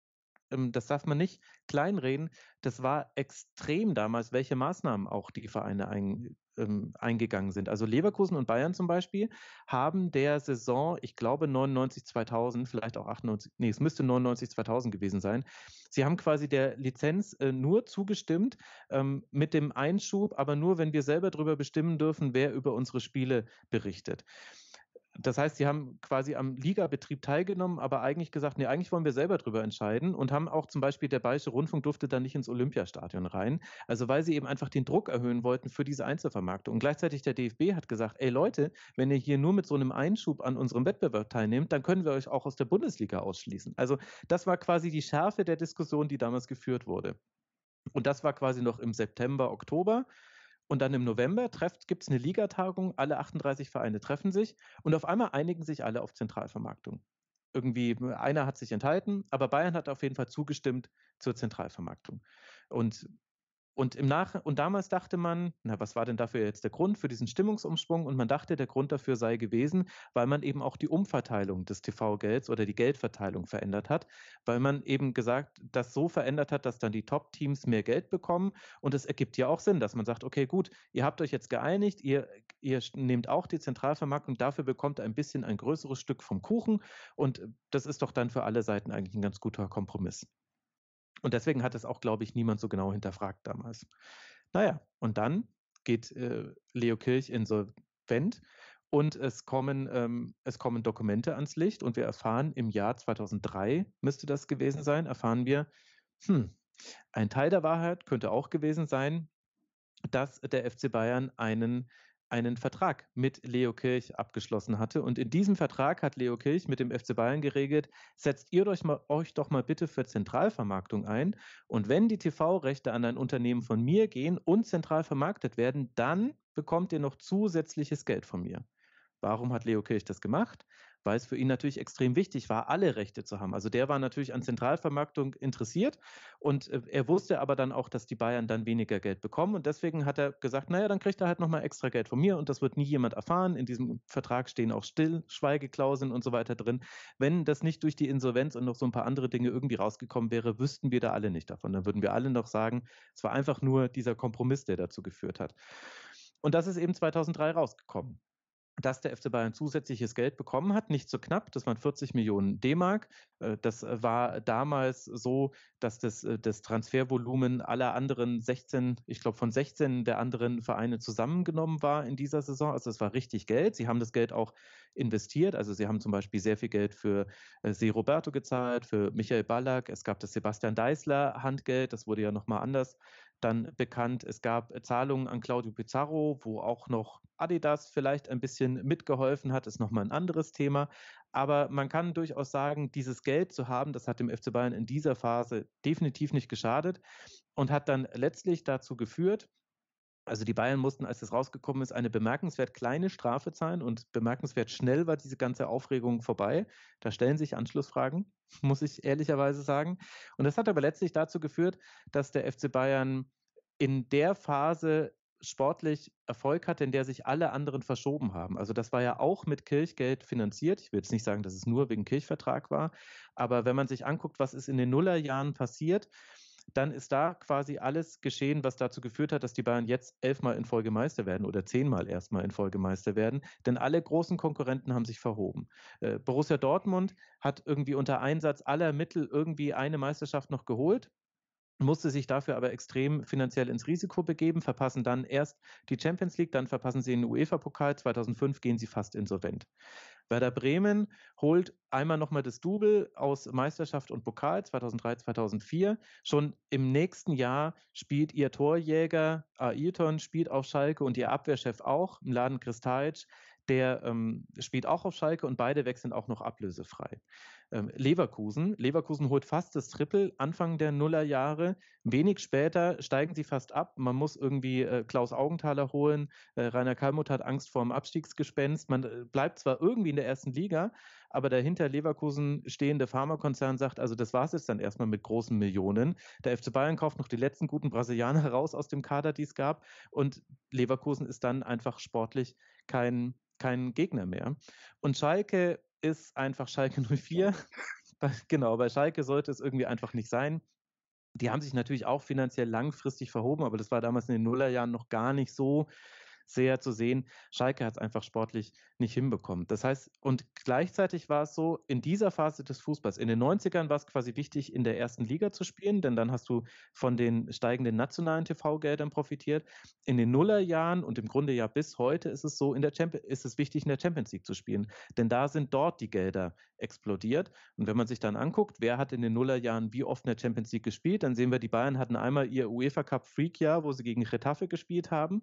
ähm, das darf man nicht kleinreden, das war extrem damals, welche Maßnahmen auch die Vereine ein, ähm, eingegangen sind. Also Leverkusen und Bayern zum Beispiel haben der Saison, ich glaube 99 2000, vielleicht auch 98, nee, es müsste 99 2000 gewesen sein. Sie haben quasi der Lizenz äh, nur zugestimmt ähm, mit dem Einschub, aber nur, wenn wir selber darüber bestimmen dürfen, wer über unsere Spiele berichtet. Das heißt, sie haben quasi am Ligabetrieb teilgenommen, aber eigentlich gesagt, nee, eigentlich wollen wir selber drüber entscheiden und haben auch zum Beispiel der Bayerische Rundfunk durfte dann nicht ins Olympiastadion rein. Also weil sie eben einfach den Druck erhöhen wollten für diese Einzelvermarktung. Und gleichzeitig der DFB hat gesagt, ey Leute, wenn ihr hier nur mit so einem Einschub an unserem Wettbewerb teilnehmt, dann können wir euch auch aus der Bundesliga ausschließen. Also das war quasi die Schärfe der Diskussion, die damals geführt wurde. Und das war quasi noch im September, Oktober. Und dann im November gibt es eine Ligatagung, alle 38 Vereine treffen sich und auf einmal einigen sich alle auf Zentralvermarktung. Irgendwie, einer hat sich enthalten, aber Bayern hat auf jeden Fall zugestimmt zur Zentralvermarktung. Und und, im Nach und damals dachte man, na, was war denn dafür jetzt der Grund für diesen Stimmungsumschwung? Und man dachte, der Grund dafür sei gewesen, weil man eben auch die Umverteilung des TV-Gelds oder die Geldverteilung verändert hat, weil man eben gesagt, das so verändert hat, dass dann die Top-Teams mehr Geld bekommen. Und es ergibt ja auch Sinn, dass man sagt, okay, gut, ihr habt euch jetzt geeinigt, ihr, ihr nehmt auch die Zentralvermarktung, dafür bekommt ihr ein bisschen ein größeres Stück vom Kuchen. Und das ist doch dann für alle Seiten eigentlich ein ganz guter Kompromiss. Und deswegen hat es auch, glaube ich, niemand so genau hinterfragt damals. Naja, und dann geht äh, Leo Kirch insolvent und es kommen, ähm, es kommen Dokumente ans Licht und wir erfahren im Jahr 2003, müsste das gewesen sein, erfahren wir, hm, ein Teil der Wahrheit könnte auch gewesen sein, dass der FC Bayern einen einen Vertrag mit Leo Kirch abgeschlossen hatte. Und in diesem Vertrag hat Leo Kirch mit dem FC Bayern geregelt, setzt ihr euch, mal, euch doch mal bitte für Zentralvermarktung ein. Und wenn die TV-Rechte an ein Unternehmen von mir gehen und zentral vermarktet werden, dann bekommt ihr noch zusätzliches Geld von mir. Warum hat Leo Kirch das gemacht? weil es für ihn natürlich extrem wichtig war, alle Rechte zu haben. Also der war natürlich an Zentralvermarktung interessiert und äh, er wusste aber dann auch, dass die Bayern dann weniger Geld bekommen und deswegen hat er gesagt, naja, dann kriegt er halt nochmal extra Geld von mir und das wird nie jemand erfahren. In diesem Vertrag stehen auch Stillschweigeklauseln und so weiter drin. Wenn das nicht durch die Insolvenz und noch so ein paar andere Dinge irgendwie rausgekommen wäre, wüssten wir da alle nicht davon. Dann würden wir alle noch sagen, es war einfach nur dieser Kompromiss, der dazu geführt hat. Und das ist eben 2003 rausgekommen dass der FC Bayern zusätzliches Geld bekommen hat, nicht so knapp, das waren 40 Millionen D-Mark. Äh, das äh, war damals so, dass das, äh, das Transfervolumen aller anderen 16, ich glaube von 16 der anderen Vereine zusammengenommen war in dieser Saison. Also es war richtig Geld. Sie haben das Geld auch investiert. Also sie haben zum Beispiel sehr viel Geld für Se Roberto gezahlt, für Michael Ballack. Es gab das Sebastian Deißler Handgeld. Das wurde ja nochmal anders dann bekannt. Es gab äh, Zahlungen an Claudio Pizarro, wo auch noch Adidas vielleicht ein bisschen mitgeholfen hat, ist nochmal ein anderes Thema. Aber man kann durchaus sagen, dieses Geld zu haben, das hat dem FC Bayern in dieser Phase definitiv nicht geschadet und hat dann letztlich dazu geführt, also die Bayern mussten, als das rausgekommen ist, eine bemerkenswert kleine Strafe zahlen und bemerkenswert schnell war diese ganze Aufregung vorbei. Da stellen sich Anschlussfragen, [LAUGHS] muss ich ehrlicherweise sagen. Und das hat aber letztlich dazu geführt, dass der FC Bayern in der Phase sportlich Erfolg hatte, in der sich alle anderen verschoben haben. Also das war ja auch mit Kirchgeld finanziert. Ich will jetzt nicht sagen, dass es nur wegen Kirchvertrag war, aber wenn man sich anguckt, was ist in den Nullerjahren passiert, dann ist da quasi alles geschehen, was dazu geführt hat, dass die Bayern jetzt elfmal in Folge Meister werden oder zehnmal erstmal in Folge Meister werden. Denn alle großen Konkurrenten haben sich verhoben. Äh, Borussia Dortmund hat irgendwie unter Einsatz aller Mittel irgendwie eine Meisterschaft noch geholt musste sich dafür aber extrem finanziell ins Risiko begeben, verpassen dann erst die Champions League, dann verpassen sie den UEFA-Pokal, 2005 gehen sie fast insolvent. Werder Bremen holt einmal nochmal das Double aus Meisterschaft und Pokal 2003, 2004. Schon im nächsten Jahr spielt ihr Torjäger Ayrton, spielt auf Schalke und ihr Abwehrchef auch, im Laden Kristalic, der ähm, spielt auch auf Schalke und beide wechseln auch noch ablösefrei. Ähm, Leverkusen, Leverkusen holt fast das Triple Anfang der Nullerjahre. Wenig später steigen sie fast ab. Man muss irgendwie äh, Klaus Augenthaler holen. Äh, Rainer Kalmuth hat Angst vor dem Abstiegsgespenst. Man äh, bleibt zwar irgendwie in der ersten Liga, aber dahinter Leverkusen stehende Pharmakonzern sagt, also das war es jetzt dann erstmal mit großen Millionen. Der FC Bayern kauft noch die letzten guten Brasilianer [LAUGHS] raus aus dem Kader, die es gab. Und Leverkusen ist dann einfach sportlich kein kein Gegner mehr. Und Schalke ist einfach Schalke 04. [LAUGHS] genau, bei Schalke sollte es irgendwie einfach nicht sein. Die haben sich natürlich auch finanziell langfristig verhoben, aber das war damals in den Nullerjahren noch gar nicht so sehr zu sehen, Schalke hat es einfach sportlich nicht hinbekommen. Das heißt, und gleichzeitig war es so, in dieser Phase des Fußballs, in den 90ern war es quasi wichtig, in der ersten Liga zu spielen, denn dann hast du von den steigenden nationalen TV-Geldern profitiert. In den Nullerjahren und im Grunde ja bis heute ist es so, in der ist es wichtig, in der Champions League zu spielen, denn da sind dort die Gelder explodiert. Und wenn man sich dann anguckt, wer hat in den Nullerjahren wie oft in der Champions League gespielt, dann sehen wir, die Bayern hatten einmal ihr UEFA Cup Freak-Jahr, wo sie gegen Retafe gespielt haben.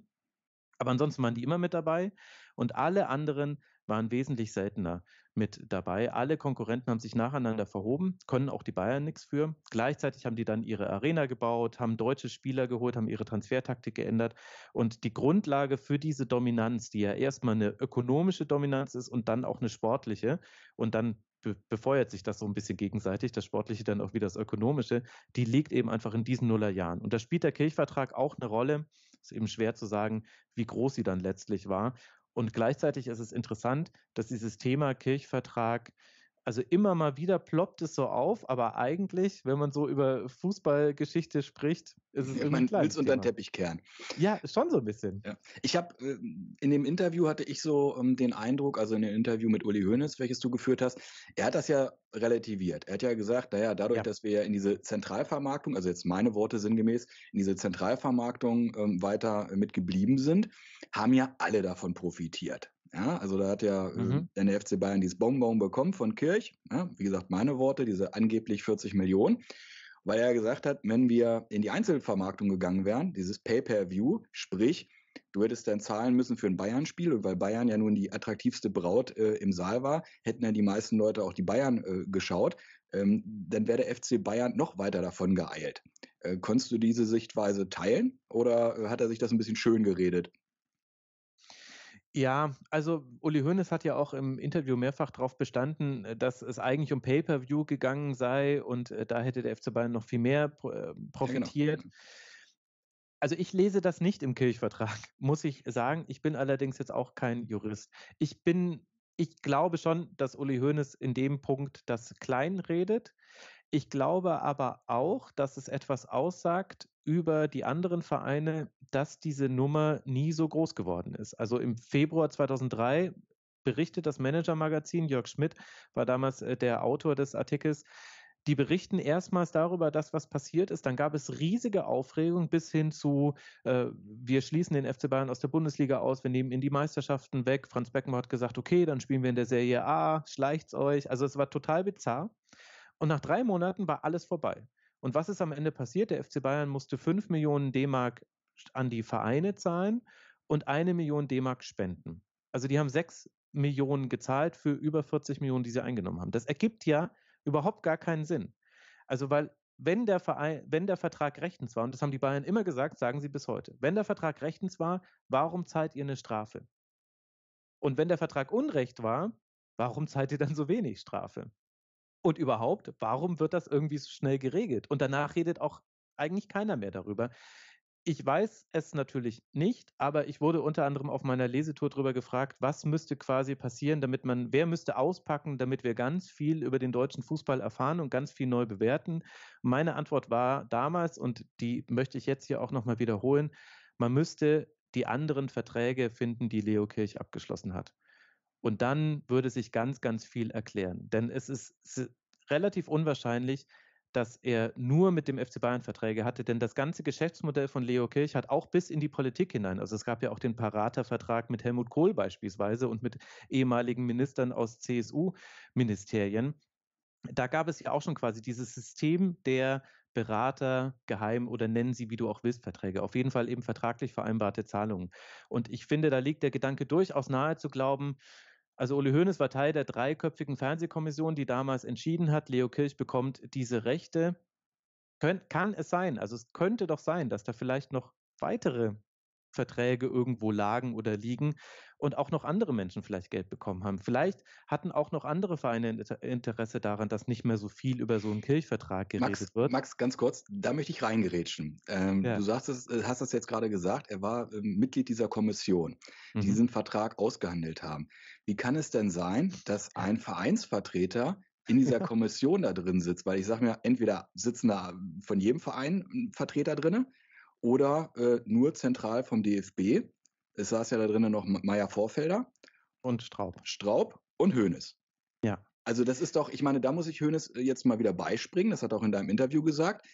Aber ansonsten waren die immer mit dabei und alle anderen waren wesentlich seltener mit dabei. Alle Konkurrenten haben sich nacheinander verhoben, können auch die Bayern nichts für. Gleichzeitig haben die dann ihre Arena gebaut, haben deutsche Spieler geholt, haben ihre Transfertaktik geändert. Und die Grundlage für diese Dominanz, die ja erstmal eine ökonomische Dominanz ist und dann auch eine sportliche und dann be befeuert sich das so ein bisschen gegenseitig, das Sportliche dann auch wieder das Ökonomische, die liegt eben einfach in diesen Nullerjahren. Und da spielt der Kirchvertrag auch eine Rolle, ist eben schwer zu sagen, wie groß sie dann letztlich war. Und gleichzeitig ist es interessant, dass dieses Thema Kirchvertrag also immer mal wieder ploppt es so auf, aber eigentlich, wenn man so über Fußballgeschichte spricht, ist es ja, irgendwie man unter den Teppich kehren. Ja, schon so ein bisschen. Ja. Ich habe ähm, in dem Interview hatte ich so ähm, den Eindruck, also in dem Interview mit Uli Hoeneß, welches du geführt hast, er hat das ja relativiert. Er hat ja gesagt, naja, dadurch, ja. dass wir ja in diese Zentralvermarktung, also jetzt meine Worte sinngemäß, in diese Zentralvermarktung ähm, weiter äh, mitgeblieben sind, haben ja alle davon profitiert. Ja, also da hat ja äh, mhm. der FC Bayern dieses Bonbon bekommen von Kirch. Ja, ne? wie gesagt, meine Worte, diese angeblich 40 Millionen. Weil er gesagt hat, wenn wir in die Einzelvermarktung gegangen wären, dieses Pay-Per-View, sprich, du hättest dann zahlen müssen für ein Bayern-Spiel und weil Bayern ja nun die attraktivste Braut äh, im Saal war, hätten ja die meisten Leute auch die Bayern äh, geschaut, ähm, dann wäre der FC Bayern noch weiter davon geeilt. Äh, konntest du diese Sichtweise teilen oder äh, hat er sich das ein bisschen schön geredet? Ja, also Uli Hoeneß hat ja auch im Interview mehrfach darauf bestanden, äh, dass es eigentlich um Pay-per-View gegangen sei und äh, da hätte der FC Bayern noch viel mehr profitiert. Äh, ja, genau. Mhm. Also ich lese das nicht im Kirchvertrag, [LAUGHS] muss ich sagen. Ich bin allerdings jetzt auch kein Jurist. Ich bin, ich glaube schon, dass Uli Hoeneß in dem Punkt das klein redet. Ich glaube aber auch, dass es etwas aussagt über die anderen Vereine, dass diese Nummer nie so groß geworden ist. Also im Februar 2003 berichtet das Managermagazin, Jörg Schmidt war damals äh, der Autor des Artikels, die berichten erstmals darüber, dass was passiert ist. Dann gab es riesige Aufregung bis hin zu, äh, wir schließen den FC Bayern aus der Bundesliga aus, wir nehmen in die Meisterschaften weg. Franz Beckenbauer hat gesagt, okay, dann spielen wir in der Serie A, schleicht's euch. Also es war total bizarr. Und nach drei Monaten war alles vorbei. Und was ist am Ende passiert? Der FC Bayern musste 5 Millionen D-Mark an die Vereine zahlen und eine Million D-Mark spenden. Also die haben 6 Millionen gezahlt für über 40 Millionen, die sie eingenommen haben. Das ergibt ja überhaupt gar keinen Sinn. Also weil wenn der, Verein, wenn der Vertrag rechtens war, und das haben die Bayern immer gesagt, sagen sie bis heute, wenn der Vertrag rechtens war, warum zahlt ihr eine Strafe? Und wenn der Vertrag unrecht war, warum zahlt ihr dann so wenig Strafe? Und überhaupt, warum wird das irgendwie so schnell geregelt? Und danach redet auch eigentlich keiner mehr darüber. Ich weiß es natürlich nicht, aber ich wurde unter anderem auf meiner Lesetour darüber gefragt, was müsste quasi passieren, damit man, wer müsste auspacken, damit wir ganz viel über den deutschen Fußball erfahren und ganz viel neu bewerten. Meine Antwort war damals, und die möchte ich jetzt hier auch nochmal wiederholen, man müsste die anderen Verträge finden, die Leo Kirch abgeschlossen hat. Und dann würde sich ganz, ganz viel erklären. Denn es ist relativ unwahrscheinlich, dass er nur mit dem FC Bayern Verträge hatte, denn das ganze Geschäftsmodell von Leo Kirch hat auch bis in die Politik hinein. Also es gab ja auch den Parater-Vertrag mit Helmut Kohl beispielsweise und mit ehemaligen Ministern aus CSU-Ministerien. Da gab es ja auch schon quasi dieses System der Berater, Geheim oder nennen sie, wie du auch willst, Verträge. Auf jeden Fall eben vertraglich vereinbarte Zahlungen. Und ich finde, da liegt der Gedanke durchaus nahe zu glauben, also Uli Hoeneß war Teil der dreiköpfigen Fernsehkommission, die damals entschieden hat, Leo Kirch bekommt diese Rechte. Könnt, kann es sein, also es könnte doch sein, dass da vielleicht noch weitere Verträge irgendwo lagen oder liegen und auch noch andere Menschen vielleicht Geld bekommen haben. Vielleicht hatten auch noch andere Vereine Interesse daran, dass nicht mehr so viel über so einen Kirchvertrag geredet Max, wird. Max, ganz kurz, da möchte ich reingerätschen. Ähm, ja. Du sagst es, äh, hast das jetzt gerade gesagt, er war äh, Mitglied dieser Kommission, die mhm. diesen Vertrag ausgehandelt haben. Wie kann es denn sein, dass ein Vereinsvertreter in dieser [LAUGHS] Kommission da drin sitzt, weil ich sage mir, entweder sitzen da von jedem Verein hm, Vertreter drinne oder äh, nur zentral vom DFB. Es saß ja da drinnen noch Meier Vorfelder. Und Straub. Straub und Hoeneß. Ja. Also das ist doch, ich meine, da muss ich Hoeneß äh, jetzt mal wieder beispringen. Das hat er auch in deinem Interview gesagt.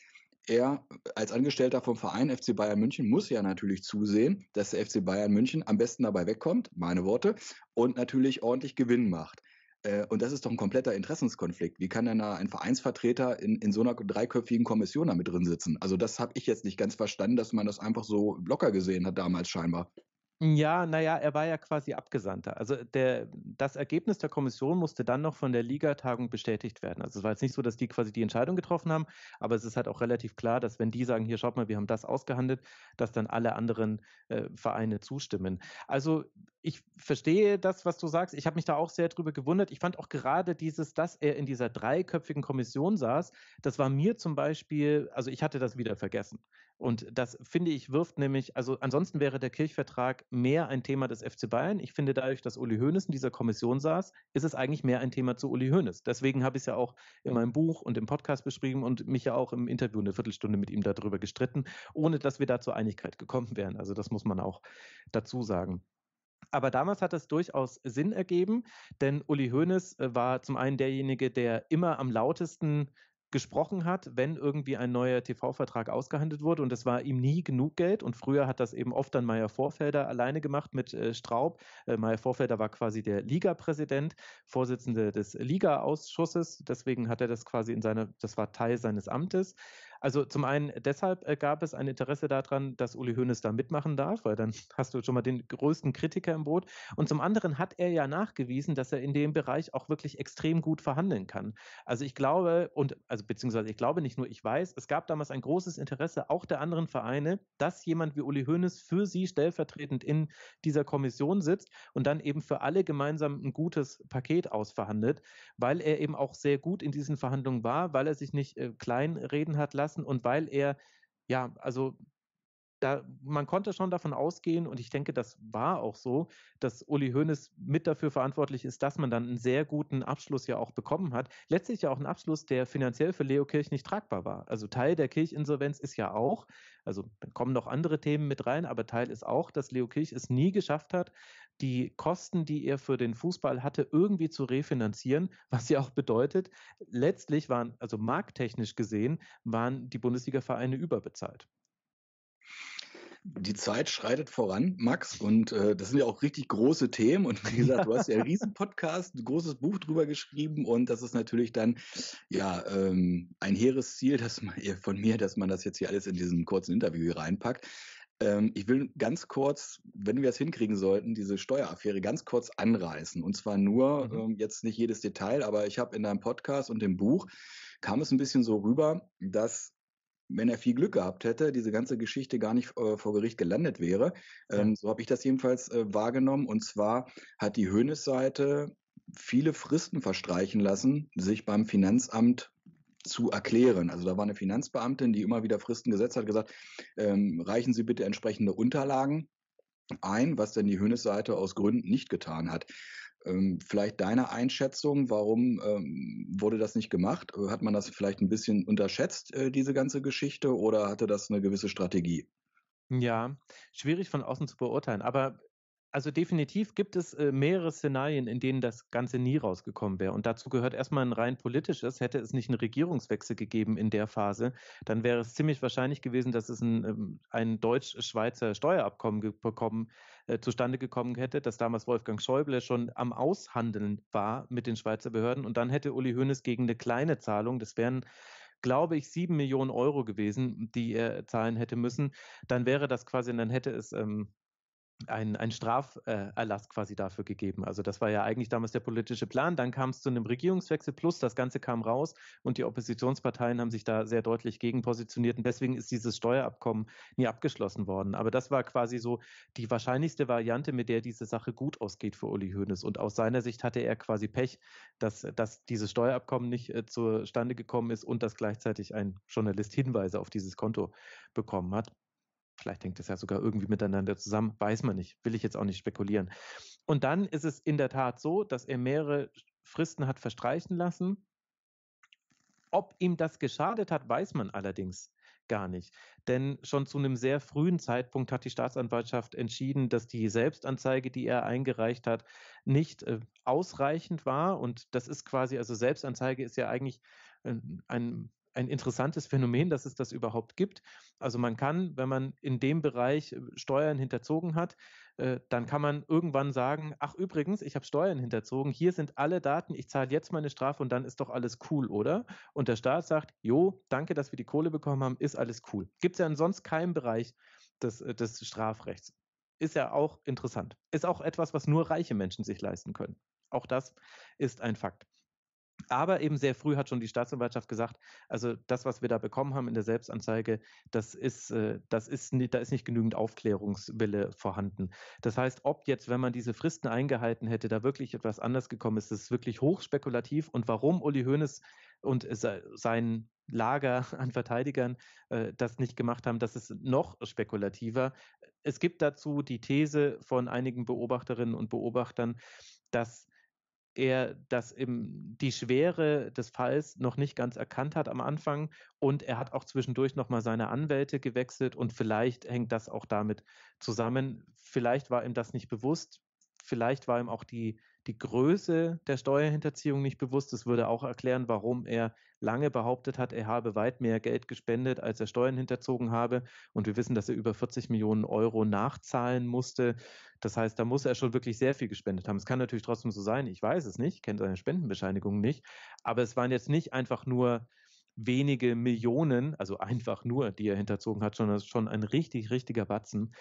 Er als Angestellter vom Verein FC Bayern München muss ja natürlich zusehen, dass der FC Bayern München am besten dabei wegkommt, meine Worte, und natürlich ordentlich Gewinn macht. Äh, und das ist doch ein kompletter Interessenskonflikt. Wie kann denn da ein Vereinsvertreter in, in so einer dreiköpfigen Kommission damit drin sitzen? Also das habe ich jetzt nicht ganz verstanden, dass man das einfach so locker gesehen hat damals scheinbar. Ja, naja, er war ja quasi Abgesandter. Also der, das Ergebnis der Kommission musste dann noch von der Ligatagung bestätigt werden. Also es war jetzt nicht so, dass die quasi die Entscheidung getroffen haben, aber es ist halt auch relativ klar, dass wenn die sagen, hier schaut mal, wir haben das ausgehandelt, dass dann alle anderen äh, Vereine zustimmen. Also ich verstehe das, was du sagst. Ich habe mich da auch sehr drüber gewundert. Ich fand auch gerade dieses, dass er in dieser dreiköpfigen Kommission saß, das war mir zum Beispiel, also ich hatte das wieder vergessen. Und das finde ich wirft nämlich, also ansonsten wäre der Kirchvertrag mehr ein Thema des FC Bayern. Ich finde, dadurch, dass Uli Hoeneß in dieser Kommission saß, ist es eigentlich mehr ein Thema zu Uli Hoeneß. Deswegen habe ich es ja auch in meinem Buch und im Podcast beschrieben und mich ja auch im Interview eine Viertelstunde mit ihm darüber gestritten, ohne dass wir da zur Einigkeit gekommen wären. Also das muss man auch dazu sagen. Aber damals hat es durchaus Sinn ergeben, denn Uli Hoeneß äh, war zum einen derjenige, der immer am lautesten gesprochen hat, wenn irgendwie ein neuer TV-Vertrag ausgehandelt wurde. Und das war ihm nie genug Geld. Und früher hat das eben oft dann Meier Vorfelder alleine gemacht mit äh, Straub. Äh, Meier Vorfelder war quasi der Liga-Präsident, Vorsitzende des Liga-Ausschusses. Deswegen hat er das quasi in seiner, das war Teil seines Amtes. Also zum einen deshalb äh, gab es ein Interesse daran, dass Uli Hoeneß da mitmachen darf, weil dann [LAUGHS] hast du schon mal den größten Kritiker im Boot. Und zum anderen hat er ja nachgewiesen, dass er in dem Bereich auch wirklich extrem gut verhandeln kann. Also ich glaube und also beziehungsweise ich glaube nicht nur, ich weiß, es gab damals ein großes Interesse auch der anderen Vereine, dass jemand wie Uli Hoeneß für sie stellvertretend in dieser Kommission sitzt und dann eben für alle gemeinsam ein gutes Paket ausverhandelt, weil er eben auch sehr gut in diesen Verhandlungen war, weil er sich nicht äh, kleinreden hat lassen lassen und weil er, ja, also da, man konnte schon davon ausgehen, und ich denke, das war auch so, dass Uli Hoeneß mit dafür verantwortlich ist, dass man dann einen sehr guten Abschluss ja auch bekommen hat. Letztlich ja auch einen Abschluss, der finanziell für Leo Kirch nicht tragbar war. Also Teil der Kirchinsolvenz ist ja auch, also kommen noch andere Themen mit rein, aber Teil ist auch, dass Leo Kirch es nie geschafft hat, die Kosten, die er für den Fußball hatte, irgendwie zu refinanzieren, [LAUGHS] was ja auch bedeutet, letztlich waren, also markttechnisch gesehen, waren die Bundesliga-Vereine überbezahlt die Zeit schreitet voran, Max, und äh, das sind ja auch richtig große Themen. Und wie gesagt, du hast ja einen [LAUGHS] riesen Podcast, ein großes Buch drüber geschrieben und das ist natürlich dann ja ähm, ein hehres Ziel, dass man von mir, dass man das jetzt hier alles in diesen kurzen Interview reinpackt. Ähm, ich will ganz kurz, wenn wir es hinkriegen sollten, diese Steueraffäre ganz kurz anreißen. Und zwar nur, mhm. ähm, jetzt nicht jedes Detail, aber ich habe in deinem Podcast und dem Buch kam es ein bisschen so rüber, dass wenn er viel Glück gehabt hätte, diese ganze Geschichte gar nicht äh, vor Gericht gelandet wäre. Ähm, ja. So habe ich das jedenfalls äh, wahrgenommen. Und zwar hat die Höhnes-Seite viele Fristen verstreichen lassen, sich beim Finanzamt zu erklären. Also da war eine Finanzbeamtin, die immer wieder Fristen gesetzt hat, gesagt, ähm, reichen Sie bitte entsprechende Unterlagen ein, was denn die Hönes-Seite aus Gründen nicht getan hat. Ähm, vielleicht deine Einschätzung, warum ähm, wurde das nicht gemacht? Hat man das vielleicht ein bisschen unterschätzt, äh, diese ganze Geschichte, oder hatte das eine gewisse Strategie? Ja, schwierig von außen zu beurteilen. Aber also definitiv gibt es äh, mehrere Szenarien, in denen das Ganze nie rausgekommen wäre. Und dazu gehört erstmal ein rein politisches. Hätte es nicht einen Regierungswechsel gegeben in der Phase, dann wäre es ziemlich wahrscheinlich gewesen, dass es ein, ähm, ein deutsch-schweizer Steuerabkommen bekommen, äh, zustande gekommen hätte, dass damals Wolfgang Schäuble schon am Aushandeln war mit den Schweizer Behörden. Und dann hätte Uli Hoeneß gegen eine kleine Zahlung, das wären glaube ich, sieben Millionen Euro gewesen, die er zahlen hätte müssen, dann wäre das quasi, dann hätte es ähm, ein, ein Straferlass äh, quasi dafür gegeben. Also das war ja eigentlich damals der politische Plan. Dann kam es zu einem Regierungswechsel plus, das Ganze kam raus und die Oppositionsparteien haben sich da sehr deutlich gegen positioniert und deswegen ist dieses Steuerabkommen nie abgeschlossen worden. Aber das war quasi so die wahrscheinlichste Variante, mit der diese Sache gut ausgeht für Uli Hoeneß. Und aus seiner Sicht hatte er quasi Pech, dass, dass dieses Steuerabkommen nicht äh, zustande gekommen ist und dass gleichzeitig ein Journalist Hinweise auf dieses Konto bekommen hat. Vielleicht hängt das ja sogar irgendwie miteinander zusammen, weiß man nicht, will ich jetzt auch nicht spekulieren. Und dann ist es in der Tat so, dass er mehrere Fristen hat verstreichen lassen. Ob ihm das geschadet hat, weiß man allerdings gar nicht. Denn schon zu einem sehr frühen Zeitpunkt hat die Staatsanwaltschaft entschieden, dass die Selbstanzeige, die er eingereicht hat, nicht äh, ausreichend war. Und das ist quasi, also Selbstanzeige ist ja eigentlich äh, ein ein interessantes Phänomen, dass es das überhaupt gibt. Also man kann, wenn man in dem Bereich äh, Steuern hinterzogen hat, äh, dann kann man irgendwann sagen, ach übrigens, ich habe Steuern hinterzogen, hier sind alle Daten, ich zahle jetzt meine Strafe und dann ist doch alles cool, oder? Und der Staat sagt, jo, danke, dass wir die Kohle bekommen haben, ist alles cool. Gibt es ja ansonsten sonst keinem Bereich des, äh, des Strafrechts. Ist ja auch interessant. Ist auch etwas, was nur reiche Menschen sich leisten können. Auch das ist ein Fakt. Aber eben sehr früh hat schon die Staatsanwaltschaft gesagt, also das, was wir da bekommen haben in der Selbstanzeige, das ist, äh, das ist, da ist nicht genügend Aufklärungswille vorhanden. Das heißt, ob jetzt, wenn man diese Fristen eingehalten hätte, da wirklich etwas anders gekommen ist, das ist wirklich hochspekulativ. Und warum Uli Hoeneß und sein Lager [LAUGHS] an Verteidigern äh, das nicht gemacht haben. Das ist noch spekulativer. Es gibt dazu die These von einigen Beobachterinnen und Beobachtern, dass er das im, die Schwere des Falls noch nicht ganz erkannt hat am Anfang und er hat auch zwischendurch nochmal seine Anwälte gewechselt und vielleicht hängt das auch damit zusammen. Vielleicht war ihm das nicht bewusst, vielleicht war ihm auch die die Größe der Steuerhinterziehung nicht bewusst. Das würde auch erklären, warum er lange behauptet hat, er habe weit mehr Geld gespendet, als er Steuern hinterzogen habe. Und wir wissen, dass er über 40 Millionen Euro nachzahlen musste. Das heißt, da muss er schon wirklich sehr viel gespendet haben. Es kann natürlich trotzdem so sein. Ich weiß es nicht, kenne seine Spendenbescheinigung nicht. Aber es waren jetzt nicht einfach nur wenige Millionen, also einfach nur, die er hinterzogen hat, sondern schon ein richtig, richtiger Batzen.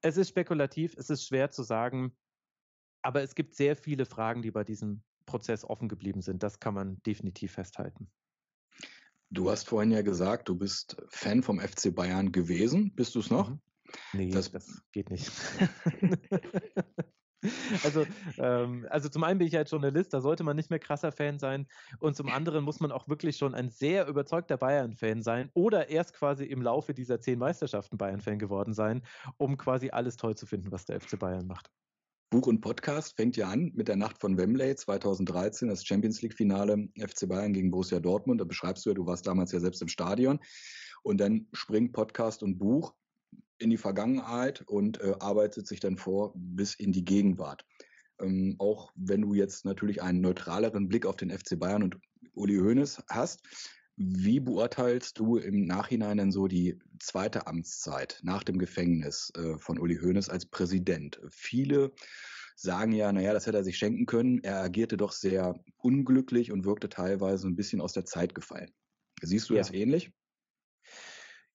Es ist spekulativ, es ist schwer zu sagen, aber es gibt sehr viele Fragen, die bei diesem Prozess offen geblieben sind. Das kann man definitiv festhalten. Du hast vorhin ja gesagt, du bist Fan vom FC Bayern gewesen. Bist du es noch? Mhm. Nee, das, das geht nicht. [LAUGHS] Also, ähm, also zum einen bin ich ja als Journalist, da sollte man nicht mehr krasser Fan sein. Und zum anderen muss man auch wirklich schon ein sehr überzeugter Bayern-Fan sein oder erst quasi im Laufe dieser zehn Meisterschaften Bayern-Fan geworden sein, um quasi alles toll zu finden, was der FC Bayern macht. Buch und Podcast fängt ja an mit der Nacht von Wembley 2013, das Champions League-Finale FC Bayern gegen Borussia Dortmund. Da beschreibst du ja, du warst damals ja selbst im Stadion. Und dann springt Podcast und Buch in die Vergangenheit und äh, arbeitet sich dann vor bis in die Gegenwart. Ähm, auch wenn du jetzt natürlich einen neutraleren Blick auf den FC Bayern und Uli Hoeneß hast, wie beurteilst du im Nachhinein denn so die zweite Amtszeit nach dem Gefängnis äh, von Uli Hoeneß als Präsident? Viele sagen ja, naja, das hätte er sich schenken können. Er agierte doch sehr unglücklich und wirkte teilweise ein bisschen aus der Zeit gefallen. Siehst du ja. das ähnlich?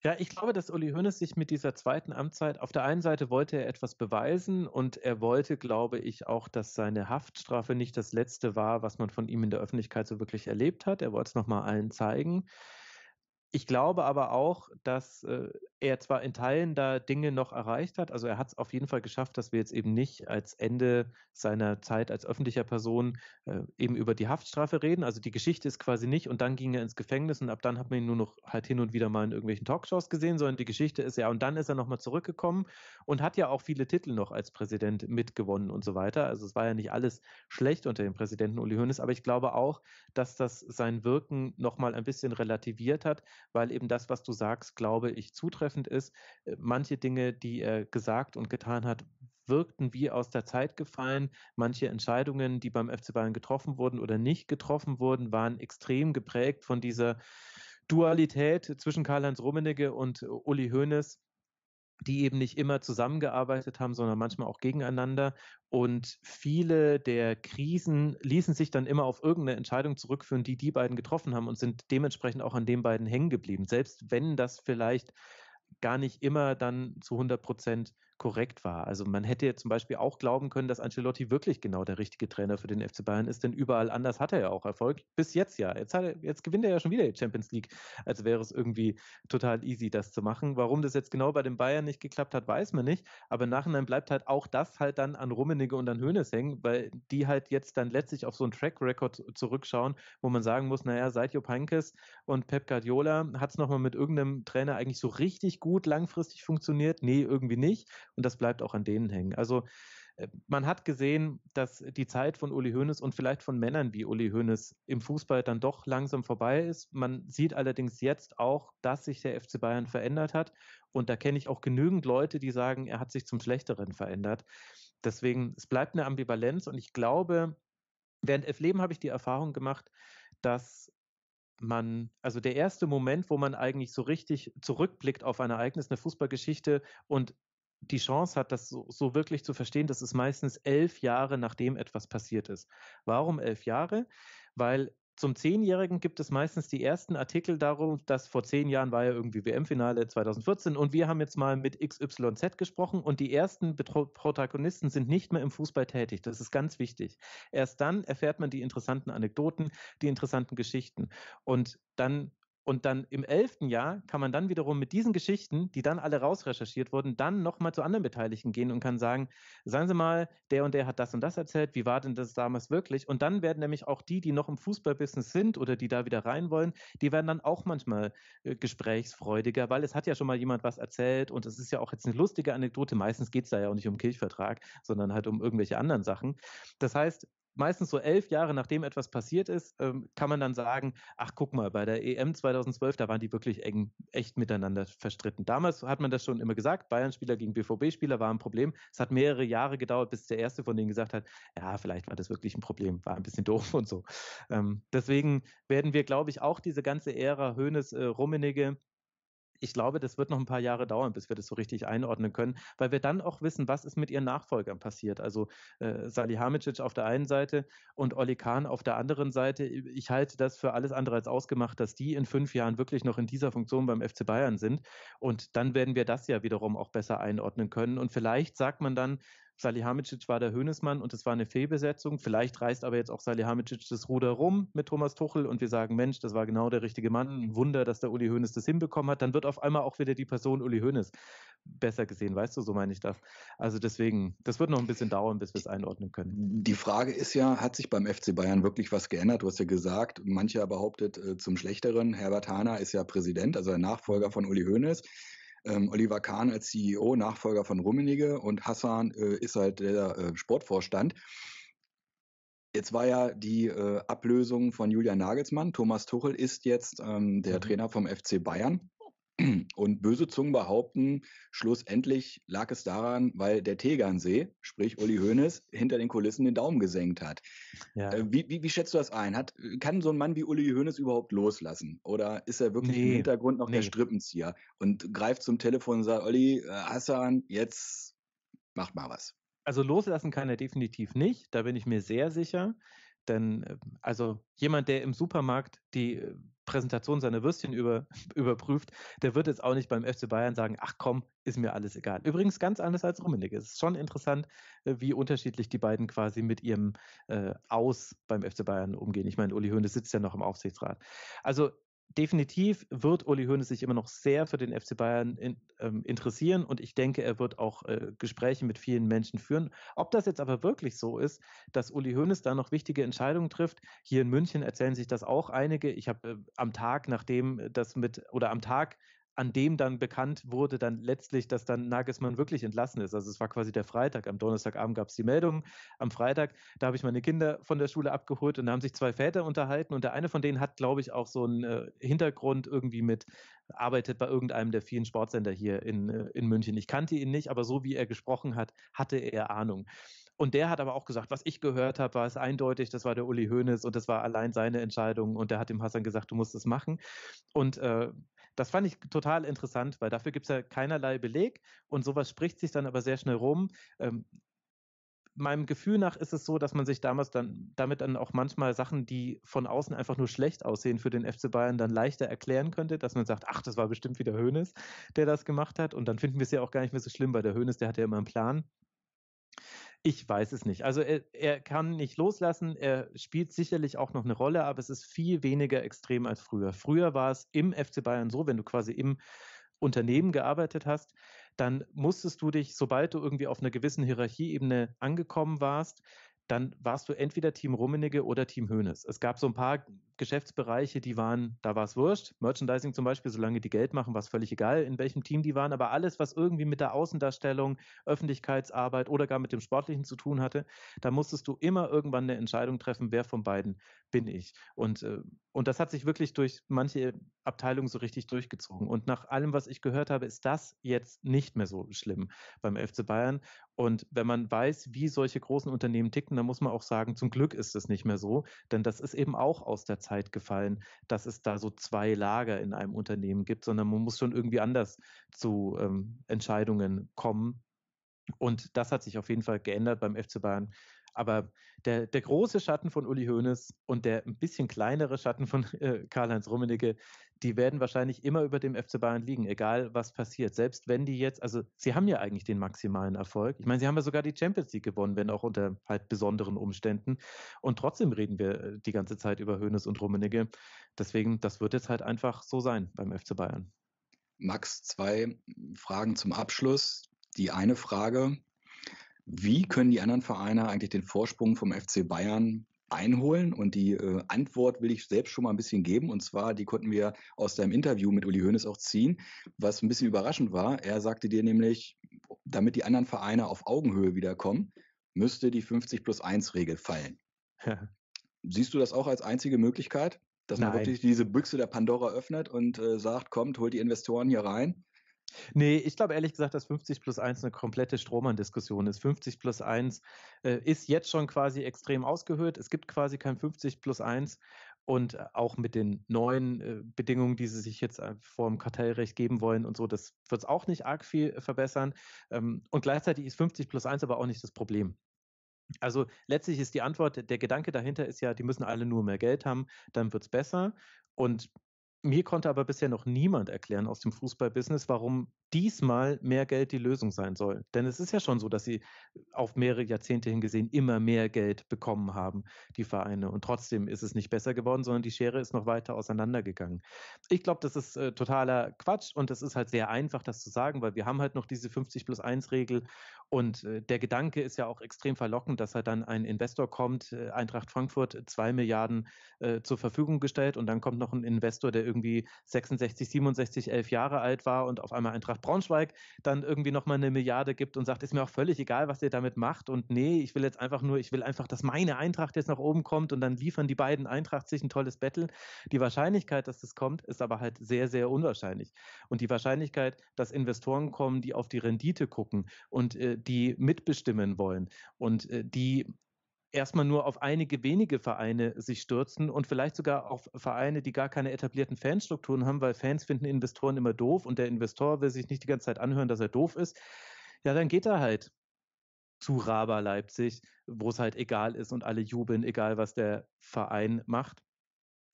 Ja, ich glaube, dass Uli Hoeneß sich mit dieser zweiten Amtszeit, auf der einen Seite wollte er etwas beweisen und er wollte, glaube ich, auch, dass seine Haftstrafe nicht das letzte war, was man von ihm in der Öffentlichkeit so wirklich erlebt hat. Er wollte es nochmal allen zeigen. Ich glaube aber auch, dass äh, er zwar in Teilen da Dinge noch erreicht hat, also er hat es auf jeden Fall geschafft, dass wir jetzt eben nicht als Ende seiner Zeit als öffentlicher Person äh, eben über die Haftstrafe reden. Also die Geschichte ist quasi nicht und dann ging er ins Gefängnis und ab dann hat man ihn nur noch halt hin und wieder mal in irgendwelchen Talkshows gesehen, sondern die Geschichte ist ja und dann ist er nochmal zurückgekommen und hat ja auch viele Titel noch als Präsident mitgewonnen und so weiter. Also es war ja nicht alles schlecht unter dem Präsidenten Uli Hoeneß, aber ich glaube auch, dass das sein Wirken nochmal ein bisschen relativiert hat, weil eben das, was du sagst, glaube ich, zutreffend zutreffend ist, äh, manche Dinge, die er gesagt und getan hat, wirkten wie aus der Zeit gefallen. Manche Entscheidungen, die beim FC Bayern getroffen wurden oder nicht getroffen wurden, waren extrem geprägt von dieser Dualität zwischen Karl-Heinz Rummenigge und äh, Uli Hoeneß die eben nicht immer zusammengearbeitet haben, sondern manchmal auch gegeneinander. Und viele der Krisen ließen sich dann immer auf irgendeine Entscheidung zurückführen, die die beiden getroffen haben und sind dementsprechend auch an den beiden hängen geblieben. Selbst wenn das vielleicht gar nicht immer dann zu 100 Prozent korrekt war. Also man hätte zum Beispiel auch glauben können, dass Ancelotti wirklich genau der richtige Trainer für den FC Bayern ist, denn überall anders hat er ja auch Erfolg. Bis jetzt ja. Jetzt, er, jetzt gewinnt er ja schon wieder die Champions League, als wäre es irgendwie total easy, das zu machen. Warum das jetzt genau bei den Bayern nicht geklappt hat, weiß man nicht. Aber im Nachhinein bleibt halt auch das halt dann an Rummenigge und an Hoeneß hängen, weil die halt jetzt dann letztlich auf so einen Track-Record zurückschauen, wo man sagen muss, naja, seit Jupp Heynckes und Pep Guardiola hat es nochmal mit irgendeinem Trainer eigentlich so richtig gut langfristig funktioniert? Nee, irgendwie nicht und das bleibt auch an denen hängen. Also äh, man hat gesehen, dass die Zeit von Uli Hoeneß und vielleicht von Männern wie Uli Hoeneß im Fußball dann doch langsam vorbei ist. Man sieht allerdings jetzt auch, dass sich der FC Bayern verändert hat. Und da kenne ich auch genügend Leute, die sagen, er hat sich zum Schlechteren verändert. Deswegen, es bleibt eine Ambivalenz. Und ich glaube, während F. Leben habe ich die Erfahrung gemacht, dass man, also der erste Moment, wo man eigentlich so richtig zurückblickt auf ein Ereignis, eine Fußballgeschichte und die Chance hat, das so, so wirklich zu verstehen, das ist meistens elf Jahre, nachdem etwas passiert ist. Warum elf Jahre? Weil zum Zehnjährigen gibt es meistens die ersten Artikel darum, dass vor zehn Jahren war ja irgendwie WM-Finale 2014 und wir haben jetzt mal mit XYZ gesprochen und die ersten Betro Protagonisten sind nicht mehr im Fußball tätig. Das ist ganz wichtig. Erst dann erfährt man die interessanten Anekdoten, die interessanten Geschichten und dann und dann im elften Jahr kann man dann wiederum mit diesen Geschichten, die dann alle rausrecherchiert wurden, dann nochmal zu anderen Beteiligten gehen und kann sagen, sagen Sie mal, der und der hat das und das erzählt, wie war denn das damals wirklich? Und dann werden nämlich auch die, die noch im Fußballbusiness sind oder die da wieder rein wollen, die werden dann auch manchmal äh, gesprächsfreudiger, weil es hat ja schon mal jemand was erzählt und es ist ja auch jetzt eine lustige Anekdote. Meistens geht es da ja auch nicht um Kirchvertrag, sondern halt um irgendwelche anderen Sachen. Das heißt, meistens so elf Jahre nachdem etwas passiert ist, ähm, kann man dann sagen, ach guck mal, bei der EM 2012, da waren die wirklich eng, echt miteinander verstritten. Damals hat man das schon immer gesagt, Bayern-Spieler gegen BVB-Spieler war ein Problem. Es hat mehrere Jahre gedauert, bis der erste von denen gesagt hat, ja, vielleicht war das wirklich ein Problem, war ein bisschen [LAUGHS] doof und so. Ähm, deswegen werden wir, glaube ich, auch diese ganze Ära Hönes, äh, ich glaube, das wird noch ein paar Jahre dauern, bis wir das so richtig einordnen können, weil wir dann auch wissen, was ist mit ihren Nachfolgern passiert. Also äh, Salihamidzic auf der einen Seite und Oli Kahn auf der anderen Seite. Ich halte das für alles andere als ausgemacht, dass die in fünf Jahren wirklich noch in dieser Funktion beim FC Bayern sind. Und dann werden wir das ja wiederum auch besser einordnen können. Und vielleicht sagt man dann, Salihamidzic war der Hönesmann und es war eine Fehlbesetzung. Vielleicht reißt aber jetzt auch Salihamidzic das Ruder rum mit Thomas Tuchel und wir sagen, Mensch, das war genau der richtige Mann. Ein mhm. Wunder, dass der Uli Hoeneß das hinbekommen hat. Dann wird auf einmal auch wieder die Person Uli Hoeneß besser gesehen, weißt du, so meine ich das. Also deswegen, das wird noch ein bisschen dauern, bis wir es einordnen können. Die Frage ist ja, hat sich beim FC Bayern wirklich was geändert? Du hast ja gesagt, mancher behauptet äh, zum Schlechteren, Herbert Hahner ist ja Präsident, also der Nachfolger von Uli Hoeneß ähm, Oliver Kahn als CEO, Nachfolger von Rummenigge und Hassan äh, ist halt der äh, Sportvorstand. Jetzt war ja die äh, Ablösung von Julian Nagelsmann. Thomas Tuchel ist jetzt ähm, der mhm. Trainer vom FC Bayern. Und böse Zungen behaupten, schlussendlich lag es daran, weil der Tegernsee, sprich Uli Hoeneß, hinter den Kulissen den Daumen gesenkt hat. Ja. Äh, wie, wie, wie, schätzt du das ein? Hat, kann so ein Mann wie Uli Hoeneß überhaupt loslassen? Oder ist er wirklich nee. im Hintergrund noch nee. der Strippenzieher und greift zum Telefon und sagt, Uli, äh, Hassan, jetzt macht mal was. Also loslassen kann er definitiv nicht, da bin ich mir sehr sicher. Denn äh, also jemand, der im Supermarkt die Präsentation seiner Würstchen über, [LAUGHS] überprüft, der wird jetzt auch nicht beim FC Bayern sagen, ach komm, ist mir alles egal. Übrigens ganz anders als Rummenigge. Es ist schon interessant, äh, wie unterschiedlich die beiden quasi mit ihrem äh, Aus beim FC Bayern umgehen. Ich meine, Uli Höhne sitzt ja noch im Aufsichtsrat. Also definitiv wird Uli Hoeneß sich immer noch sehr für den FC Bayern in, ähm, interessieren und ich denke, er wird auch äh, Gespräche mit vielen Menschen führen. Ob das jetzt aber wirklich so ist, dass Uli Hoeneß da noch wichtige Entscheidungen trifft, hier in München erzählen sich das auch einige. Ich habe äh, am Tag, nachdem äh, das mit oder am Tag, an dem dann bekannt wurde, dann letztlich, dass dann Nagelsmann wirklich entlassen ist. Also es war quasi der Freitag. Am Donnerstagabend gab es die Meldung. Am Freitag, da habe ich meine Kinder von der Schule abgeholt und da haben sich zwei Väter unterhalten. Und der eine von denen hat, glaube ich, auch so einen äh, Hintergrund irgendwie mit, arbeitet bei irgendeinem der vielen Sportsender hier in, äh, in München. Ich kannte ihn nicht, aber so wie er gesprochen hat, hatte er Ahnung. Und der hat aber auch gesagt, was ich gehört habe, war es eindeutig, das war der Uli Hoeneß und das war allein seine Entscheidung. Und der hat dem Hassan gesagt, du musst es machen. Und äh, das fand ich total interessant, weil dafür gibt es ja keinerlei Beleg und sowas spricht sich dann aber sehr schnell rum. Ähm, meinem Gefühl nach ist es so, dass man sich damals dann damit dann auch manchmal Sachen, die von außen einfach nur schlecht aussehen für den FC Bayern, dann leichter erklären könnte, dass man sagt, ach, das war bestimmt wieder Hoeneß, der das gemacht hat und dann finden wir es ja auch gar nicht mehr so schlimm, weil der Hoeneß, der hat ja immer einen Plan. Ich weiß es nicht. Also er, er, kann nicht loslassen. Er spielt sicherlich auch noch eine Rolle, aber es ist viel weniger extrem als früher. Früher war es im FC Bayern so, wenn du quasi im Unternehmen gearbeitet hast, dann musstest du dich, sobald du irgendwie auf einer gewissen Hierarchieebene angekommen warst, dann warst du entweder Team Rummenigge oder Team Hoeneß. Es gab so ein paar Geschäftsbereiche, die waren, da war es wurscht. Merchandising zum Beispiel, solange die Geld machen, war es völlig egal, in welchem Team die waren. Aber alles, was irgendwie mit der Außendarstellung, Öffentlichkeitsarbeit oder gar mit dem Sportlichen zu tun hatte, da musstest du immer irgendwann eine Entscheidung treffen, wer von beiden bin ich. Und, äh, und das hat sich wirklich durch manche Abteilungen so richtig durchgezogen. Und nach allem, was ich gehört habe, ist das jetzt nicht mehr so schlimm beim FC Bayern. Und wenn man weiß, wie solche großen Unternehmen ticken, dann muss man auch sagen, zum Glück ist es nicht mehr so, denn das ist eben auch aus der Zeit gefallen, dass es da so zwei Lager in einem Unternehmen gibt, sondern man muss schon irgendwie anders zu ähm, Entscheidungen kommen. Und das hat sich auf jeden Fall geändert beim FC Bayern aber der, der große Schatten von Uli Hoeneß und der ein bisschen kleinere Schatten von [LAUGHS] äh, Karl-Heinz Rummenigge, die werden wahrscheinlich immer über dem FC Bayern liegen, egal was passiert. Selbst wenn die jetzt, also sie haben ja eigentlich den maximalen Erfolg. Ich meine, sie haben ja sogar die Champions League gewonnen, wenn auch unter halt besonderen Umständen. Und trotzdem reden wir äh, die ganze Zeit über Hoeneß und Rummenigge. Deswegen, das wird jetzt halt einfach so sein beim FC Bayern. Max, zwei Fragen zum Abschluss. Die eine Frage, wie können die anderen Vereine eigentlich den Vorsprung vom FC Bayern einholen? Und die äh, Antwort will ich selbst schon mal ein bisschen geben. Und zwar, die konnten wir aus deinem Interview mit Uli Hoeneß auch ziehen, was ein bisschen überraschend war. Er sagte dir nämlich, damit die anderen Vereine auf Augenhöhe wiederkommen, müsste die 50 plus 1 Regel fallen. [LAUGHS] Siehst du das auch als einzige Möglichkeit, dass man wirklich diese Büchse der Pandora öffnet und äh, sagt, kommt, holt die Investoren hier rein? Nee, ich glaube ehrlich gesagt, dass 50 plus 1 eine komplette Strohmann-Diskussion ist. 50 plus 1 äh, ist jetzt schon quasi extrem ausgehöhlt. Es gibt quasi kein 50 plus 1. Und äh, auch mit den neuen äh, Bedingungen, die sie sich jetzt äh, vor dem Kartellrecht geben wollen und so, das wird es auch nicht arg viel äh, verbessern. Ähm, und gleichzeitig ist 50 plus 1 aber auch nicht das Problem. Also letztlich ist die Antwort, der Gedanke dahinter ist ja, die müssen alle nur mehr Geld haben, dann wird es besser. Und mir konnte aber bisher noch niemand erklären aus dem Fußballbusiness, warum diesmal mehr Geld die Lösung sein soll. Denn es ist ja schon so, dass sie auf mehrere Jahrzehnte hingesehen immer mehr Geld bekommen haben, die Vereine. Und trotzdem ist es nicht besser geworden, sondern die Schere ist noch weiter auseinandergegangen. Ich glaube, das ist äh, totaler Quatsch und es ist halt sehr einfach, das zu sagen, weil wir haben halt noch diese 50 plus 1 Regel und äh, der Gedanke ist ja auch extrem verlockend, dass halt dann ein Investor kommt, äh, Eintracht Frankfurt äh, zwei Milliarden äh, zur Verfügung gestellt und dann kommt noch ein Investor, der irgendwie 66, 67, 11 Jahre alt war und auf einmal Eintracht Braunschweig dann irgendwie nochmal eine Milliarde gibt und sagt, ist mir auch völlig egal, was ihr damit macht und nee, ich will jetzt einfach nur, ich will einfach, dass meine Eintracht jetzt nach oben kommt und dann liefern die beiden Eintracht sich ein tolles Battle. Die Wahrscheinlichkeit, dass das kommt, ist aber halt sehr, sehr unwahrscheinlich. Und die Wahrscheinlichkeit, dass Investoren kommen, die auf die Rendite gucken und äh, die mitbestimmen wollen und äh, die erstmal nur auf einige wenige Vereine sich stürzen und vielleicht sogar auf Vereine, die gar keine etablierten Fanstrukturen haben, weil Fans finden Investoren immer doof und der Investor will sich nicht die ganze Zeit anhören, dass er doof ist. Ja, dann geht er halt zu Raba Leipzig, wo es halt egal ist und alle jubeln, egal was der Verein macht.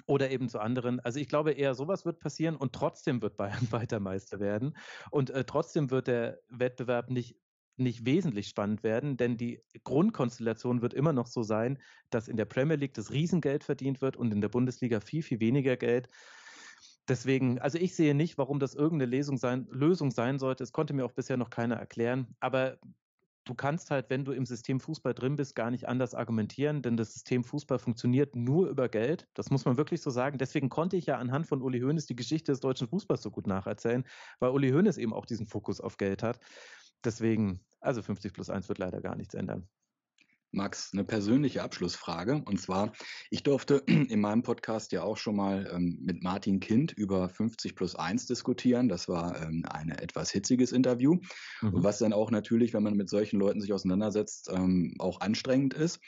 Oder eben zu anderen. Also ich glaube eher, sowas wird passieren und trotzdem wird Bayern [LAUGHS] weiter Meister werden. Und äh, trotzdem wird der Wettbewerb nicht nicht wesentlich spannend werden, denn die Grundkonstellation wird immer noch so sein, dass in der Premier League das Riesengeld verdient wird und in der Bundesliga viel, viel weniger Geld. Deswegen, also ich sehe nicht, warum das irgendeine Lesung sein, Lösung sein sollte. Es konnte mir auch bisher noch keiner erklären. Aber du kannst halt, wenn du im System Fußball drin bist, gar nicht anders argumentieren, denn das System Fußball funktioniert nur über Geld. Das muss man wirklich so sagen. Deswegen konnte ich ja anhand von Uli Hoeneß die Geschichte des deutschen Fußballs so gut nacherzählen, weil Uli Hoeneß eben auch diesen Fokus auf Geld hat deswegen, also 50 plus 1 wird leider gar nichts ändern. Max, eine persönliche Abschlussfrage. Und zwar, ich durfte [CLEARS THROAT] in meinem Podcast ja auch schon mal ähm, mit Martin Kind über 50 plus 1 diskutieren. Das war ähm, ein etwas hitziges Interview, mhm. was dann auch natürlich, wenn man mit solchen Leuten sich auseinandersetzt, ähm, auch anstrengend ist.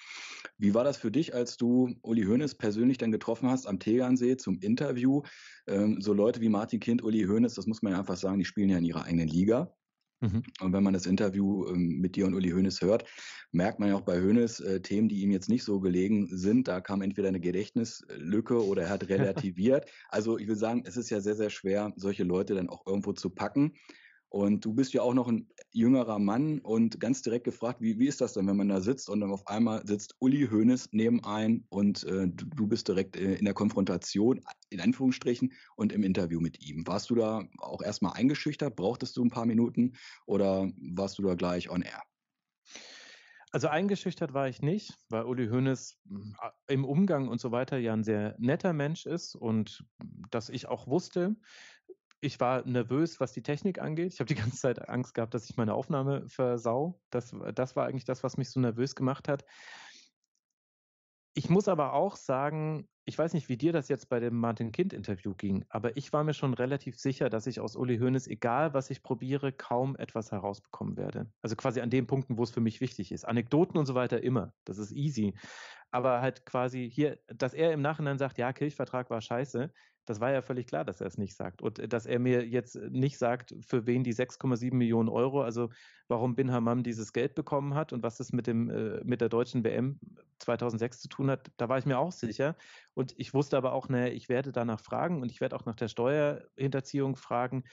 Wie war das für dich, als du Uli Hoeneß persönlich dann getroffen hast am Tegernsee zum Interview? Ähm, so Leute wie Martin Kind, Uli Hoeneß, das muss man ja einfach sagen, die spielen ja in ihrer eigenen Liga. Mhm. Und wenn man das Interview ähm, mit dir und Uli Hoeneß hört, merkt man ja auch bei Hoeneß äh, Themen, die ihm jetzt nicht so gelegen sind. Da kam entweder eine Gedächtnislücke oder er hat [LAUGHS] relativiert. also ich will sagen, es ist ja sehr, sehr schwer, solche Leute dann auch irgendwo zu packen. Und du bist ja auch noch ein jüngerer Mann und ganz direkt gefragt, wie, wie ist das denn, wenn man da sitzt und dann auf einmal sitzt Uli Hoeneß nebenein und äh, du, du, bist direkt äh, in der Konfrontation, in Anführungsstrichen, und im Interview mit ihm. Warst du da auch erstmal eingeschüchtert? Brauchtest du ein paar Minuten oder warst du da gleich on air? Also eingeschüchtert war ich nicht, weil Uli Hoeneß hm, im Umgang und so weiter ja ein sehr netter Mensch ist und hm, dass ich auch wusste, ich war nervös, was die Technik angeht. Ich habe die [LAUGHS] ganze Zeit Angst gehabt, dass ich meine Aufnahme versau. Das, das war eigentlich das, was mich so nervös gemacht hat. Ich muss aber auch sagen, ich weiß nicht, wie dir das jetzt bei dem Martin Kind Interview ging, aber ich war mir schon relativ sicher, dass ich aus Uli Hoeneß, egal was ich probiere, kaum etwas herausbekommen werde. Also quasi an den Punkten, wo es für mich wichtig ist. Anekdoten und so weiter immer. Das ist easy. Aber halt quasi hier, dass er im Nachhinein sagt, ja, Kirchvertrag war scheiße, das war ja völlig klar, dass er es nicht sagt. Und äh, dass er mir jetzt äh, nicht sagt, für wen die 6,7 Millionen Euro, also warum Bin Hammam dieses Geld bekommen hat und was das mit, dem, äh, mit der deutschen WM 2006 zu tun hat, da war ich mir auch sicher. Und ich wusste aber auch, naja, ich werde danach fragen und ich werde auch nach der Steuerhinterziehung fragen.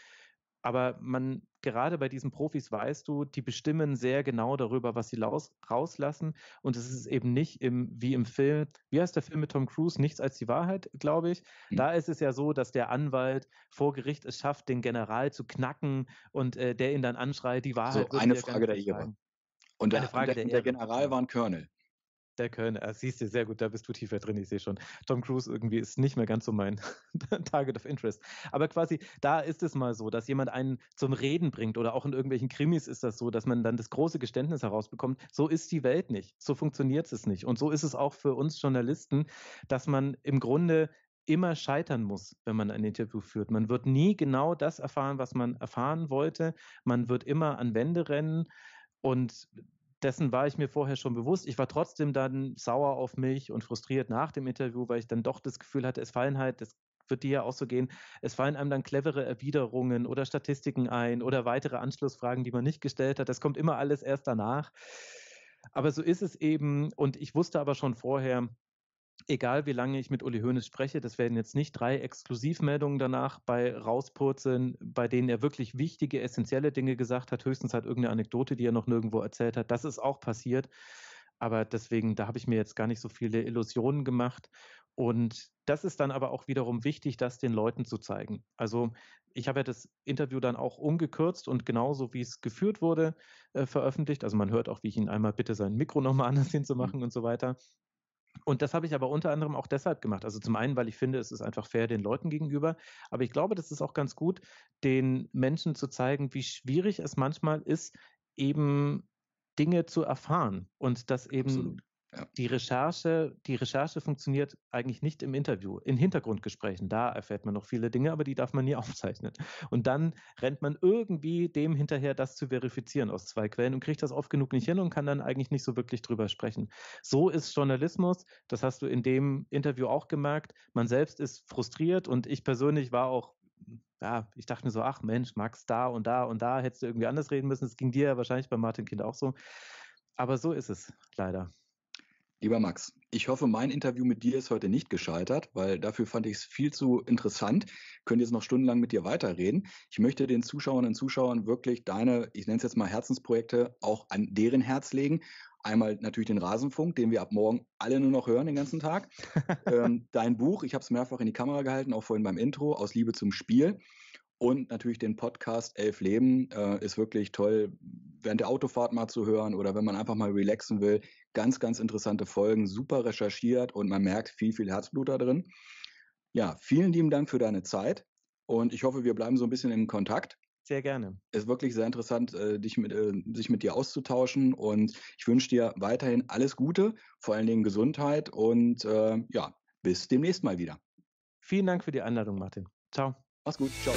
Aber man, gerade bei diesen Profis weißt du, die bestimmen sehr genau darüber, was sie raus, rauslassen. Und es ist eben nicht im, wie im Film, wie heißt der Film mit Tom Cruise? Nichts als die Wahrheit, glaube ich. Mhm. Da ist es ja so, dass der Anwalt vor Gericht es schafft, den General zu knacken und äh, der ihn dann anschreit, die Wahrheit. So, eine Frage der Ehre. Und, der, und der, der, General genau. war ein Colonel der Kölner, ah, äh, siehst du, sehr gut, da bist du tiefer drin, ich sehe schon. Tom Cruise irgendwie ist nicht mehr ganz so mein [LAUGHS] Target of Interest. Aber quasi, da ist es mal so, dass jemand einen zum Reden bringt oder auch in irgendwelchen Krimis ist das so, dass man dann das große Geständnis herausbekommt, so ist die Welt nicht, so funktioniert es nicht. Und so ist es auch für uns Journalisten, dass man im Grunde immer scheitern muss, wenn man ein Interview führt. Man wird nie genau das erfahren, was man erfahren wollte. Man wird immer an Wände rennen. Und dessen war ich mir vorher schon bewusst. Ich war trotzdem dann sauer auf mich und frustriert nach dem Interview, weil ich dann doch das Gefühl hatte, es fallen halt, das wird dir ja auch so gehen, es fallen einem dann clevere Erwiderungen oder Statistiken ein oder weitere Anschlussfragen, die man nicht gestellt hat. Das kommt immer alles erst danach. Aber so ist es eben. Und ich wusste aber schon vorher, egal wie lange ich mit Uli Hoeneß spreche, das werden jetzt nicht drei Exklusivmeldungen danach bei rauspurzeln, bei denen er wirklich wichtige, essentielle Dinge gesagt hat, höchstens halt irgendeine Anekdote, die er noch nirgendwo erzählt hat. Das ist auch passiert. Aber deswegen, da habe ich mir jetzt gar nicht so viele Illusionen gemacht. Und das ist dann aber auch wiederum wichtig, das den Leuten zu zeigen. Also ich habe ja das Interview dann auch umgekürzt und genauso wie es geführt wurde, äh, veröffentlicht. Also man hört auch, wie ich ihn einmal bitte sein Mikro nochmal anders mhm. hinzumachen und so weiter. Und das habe ich aber unter anderem auch deshalb gemacht. Also zum einen, weil ich finde, es ist einfach fair den Leuten gegenüber. Aber ich glaube, das ist auch ganz gut, den Menschen zu zeigen, wie schwierig es manchmal ist, eben Dinge zu erfahren und dass eben Absolut. Ja. Die Recherche, die Recherche funktioniert eigentlich nicht im Interview, in Hintergrundgesprächen. Da erfährt man noch viele Dinge, aber die darf man nie [LAUGHS] aufzeichnen. Und dann rennt man irgendwie dem hinterher, das zu verifizieren aus zwei Quellen und kriegt das oft genug nicht hin und kann dann eigentlich nicht so wirklich drüber sprechen. So ist Journalismus. Das hast du in dem Interview auch gemerkt. Man selbst ist frustriert und ich persönlich war auch ja, ich dachte mir so, ach Mensch, Max, da und da und da hättest du irgendwie anders reden müssen. Es ging dir ja wahrscheinlich bei Martin Kind auch so. Aber so ist es leider. Lieber Max, ich hoffe, mein Interview mit dir ist heute nicht gescheitert, weil dafür fand ich es viel zu interessant. Ich könnte jetzt noch stundenlang mit dir weiterreden. Ich möchte den Zuschauerinnen und Zuschauern wirklich deine, ich nenne es jetzt mal Herzensprojekte, auch an deren Herz legen. Einmal natürlich den Rasenfunk, den wir ab morgen alle nur noch hören den ganzen Tag. [LAUGHS] ähm, dein Buch, ich habe es mehrfach in die Kamera gehalten, auch vorhin beim Intro, aus Liebe zum Spiel. Und natürlich den Podcast Elf Leben äh, ist wirklich toll, während der Autofahrt mal zu hören oder wenn man einfach mal relaxen will, Ganz, ganz interessante Folgen, super recherchiert und man merkt viel, viel Herzblut da drin. Ja, vielen lieben Dank für deine Zeit und ich hoffe, wir bleiben so ein bisschen in Kontakt. Sehr gerne. Es Ist wirklich sehr interessant, äh, dich mit, äh, sich mit dir auszutauschen und ich wünsche dir weiterhin alles Gute, vor allen Dingen Gesundheit und äh, ja, bis demnächst mal wieder. Vielen Dank für die Einladung, Martin. Ciao. Mach's gut. Ciao.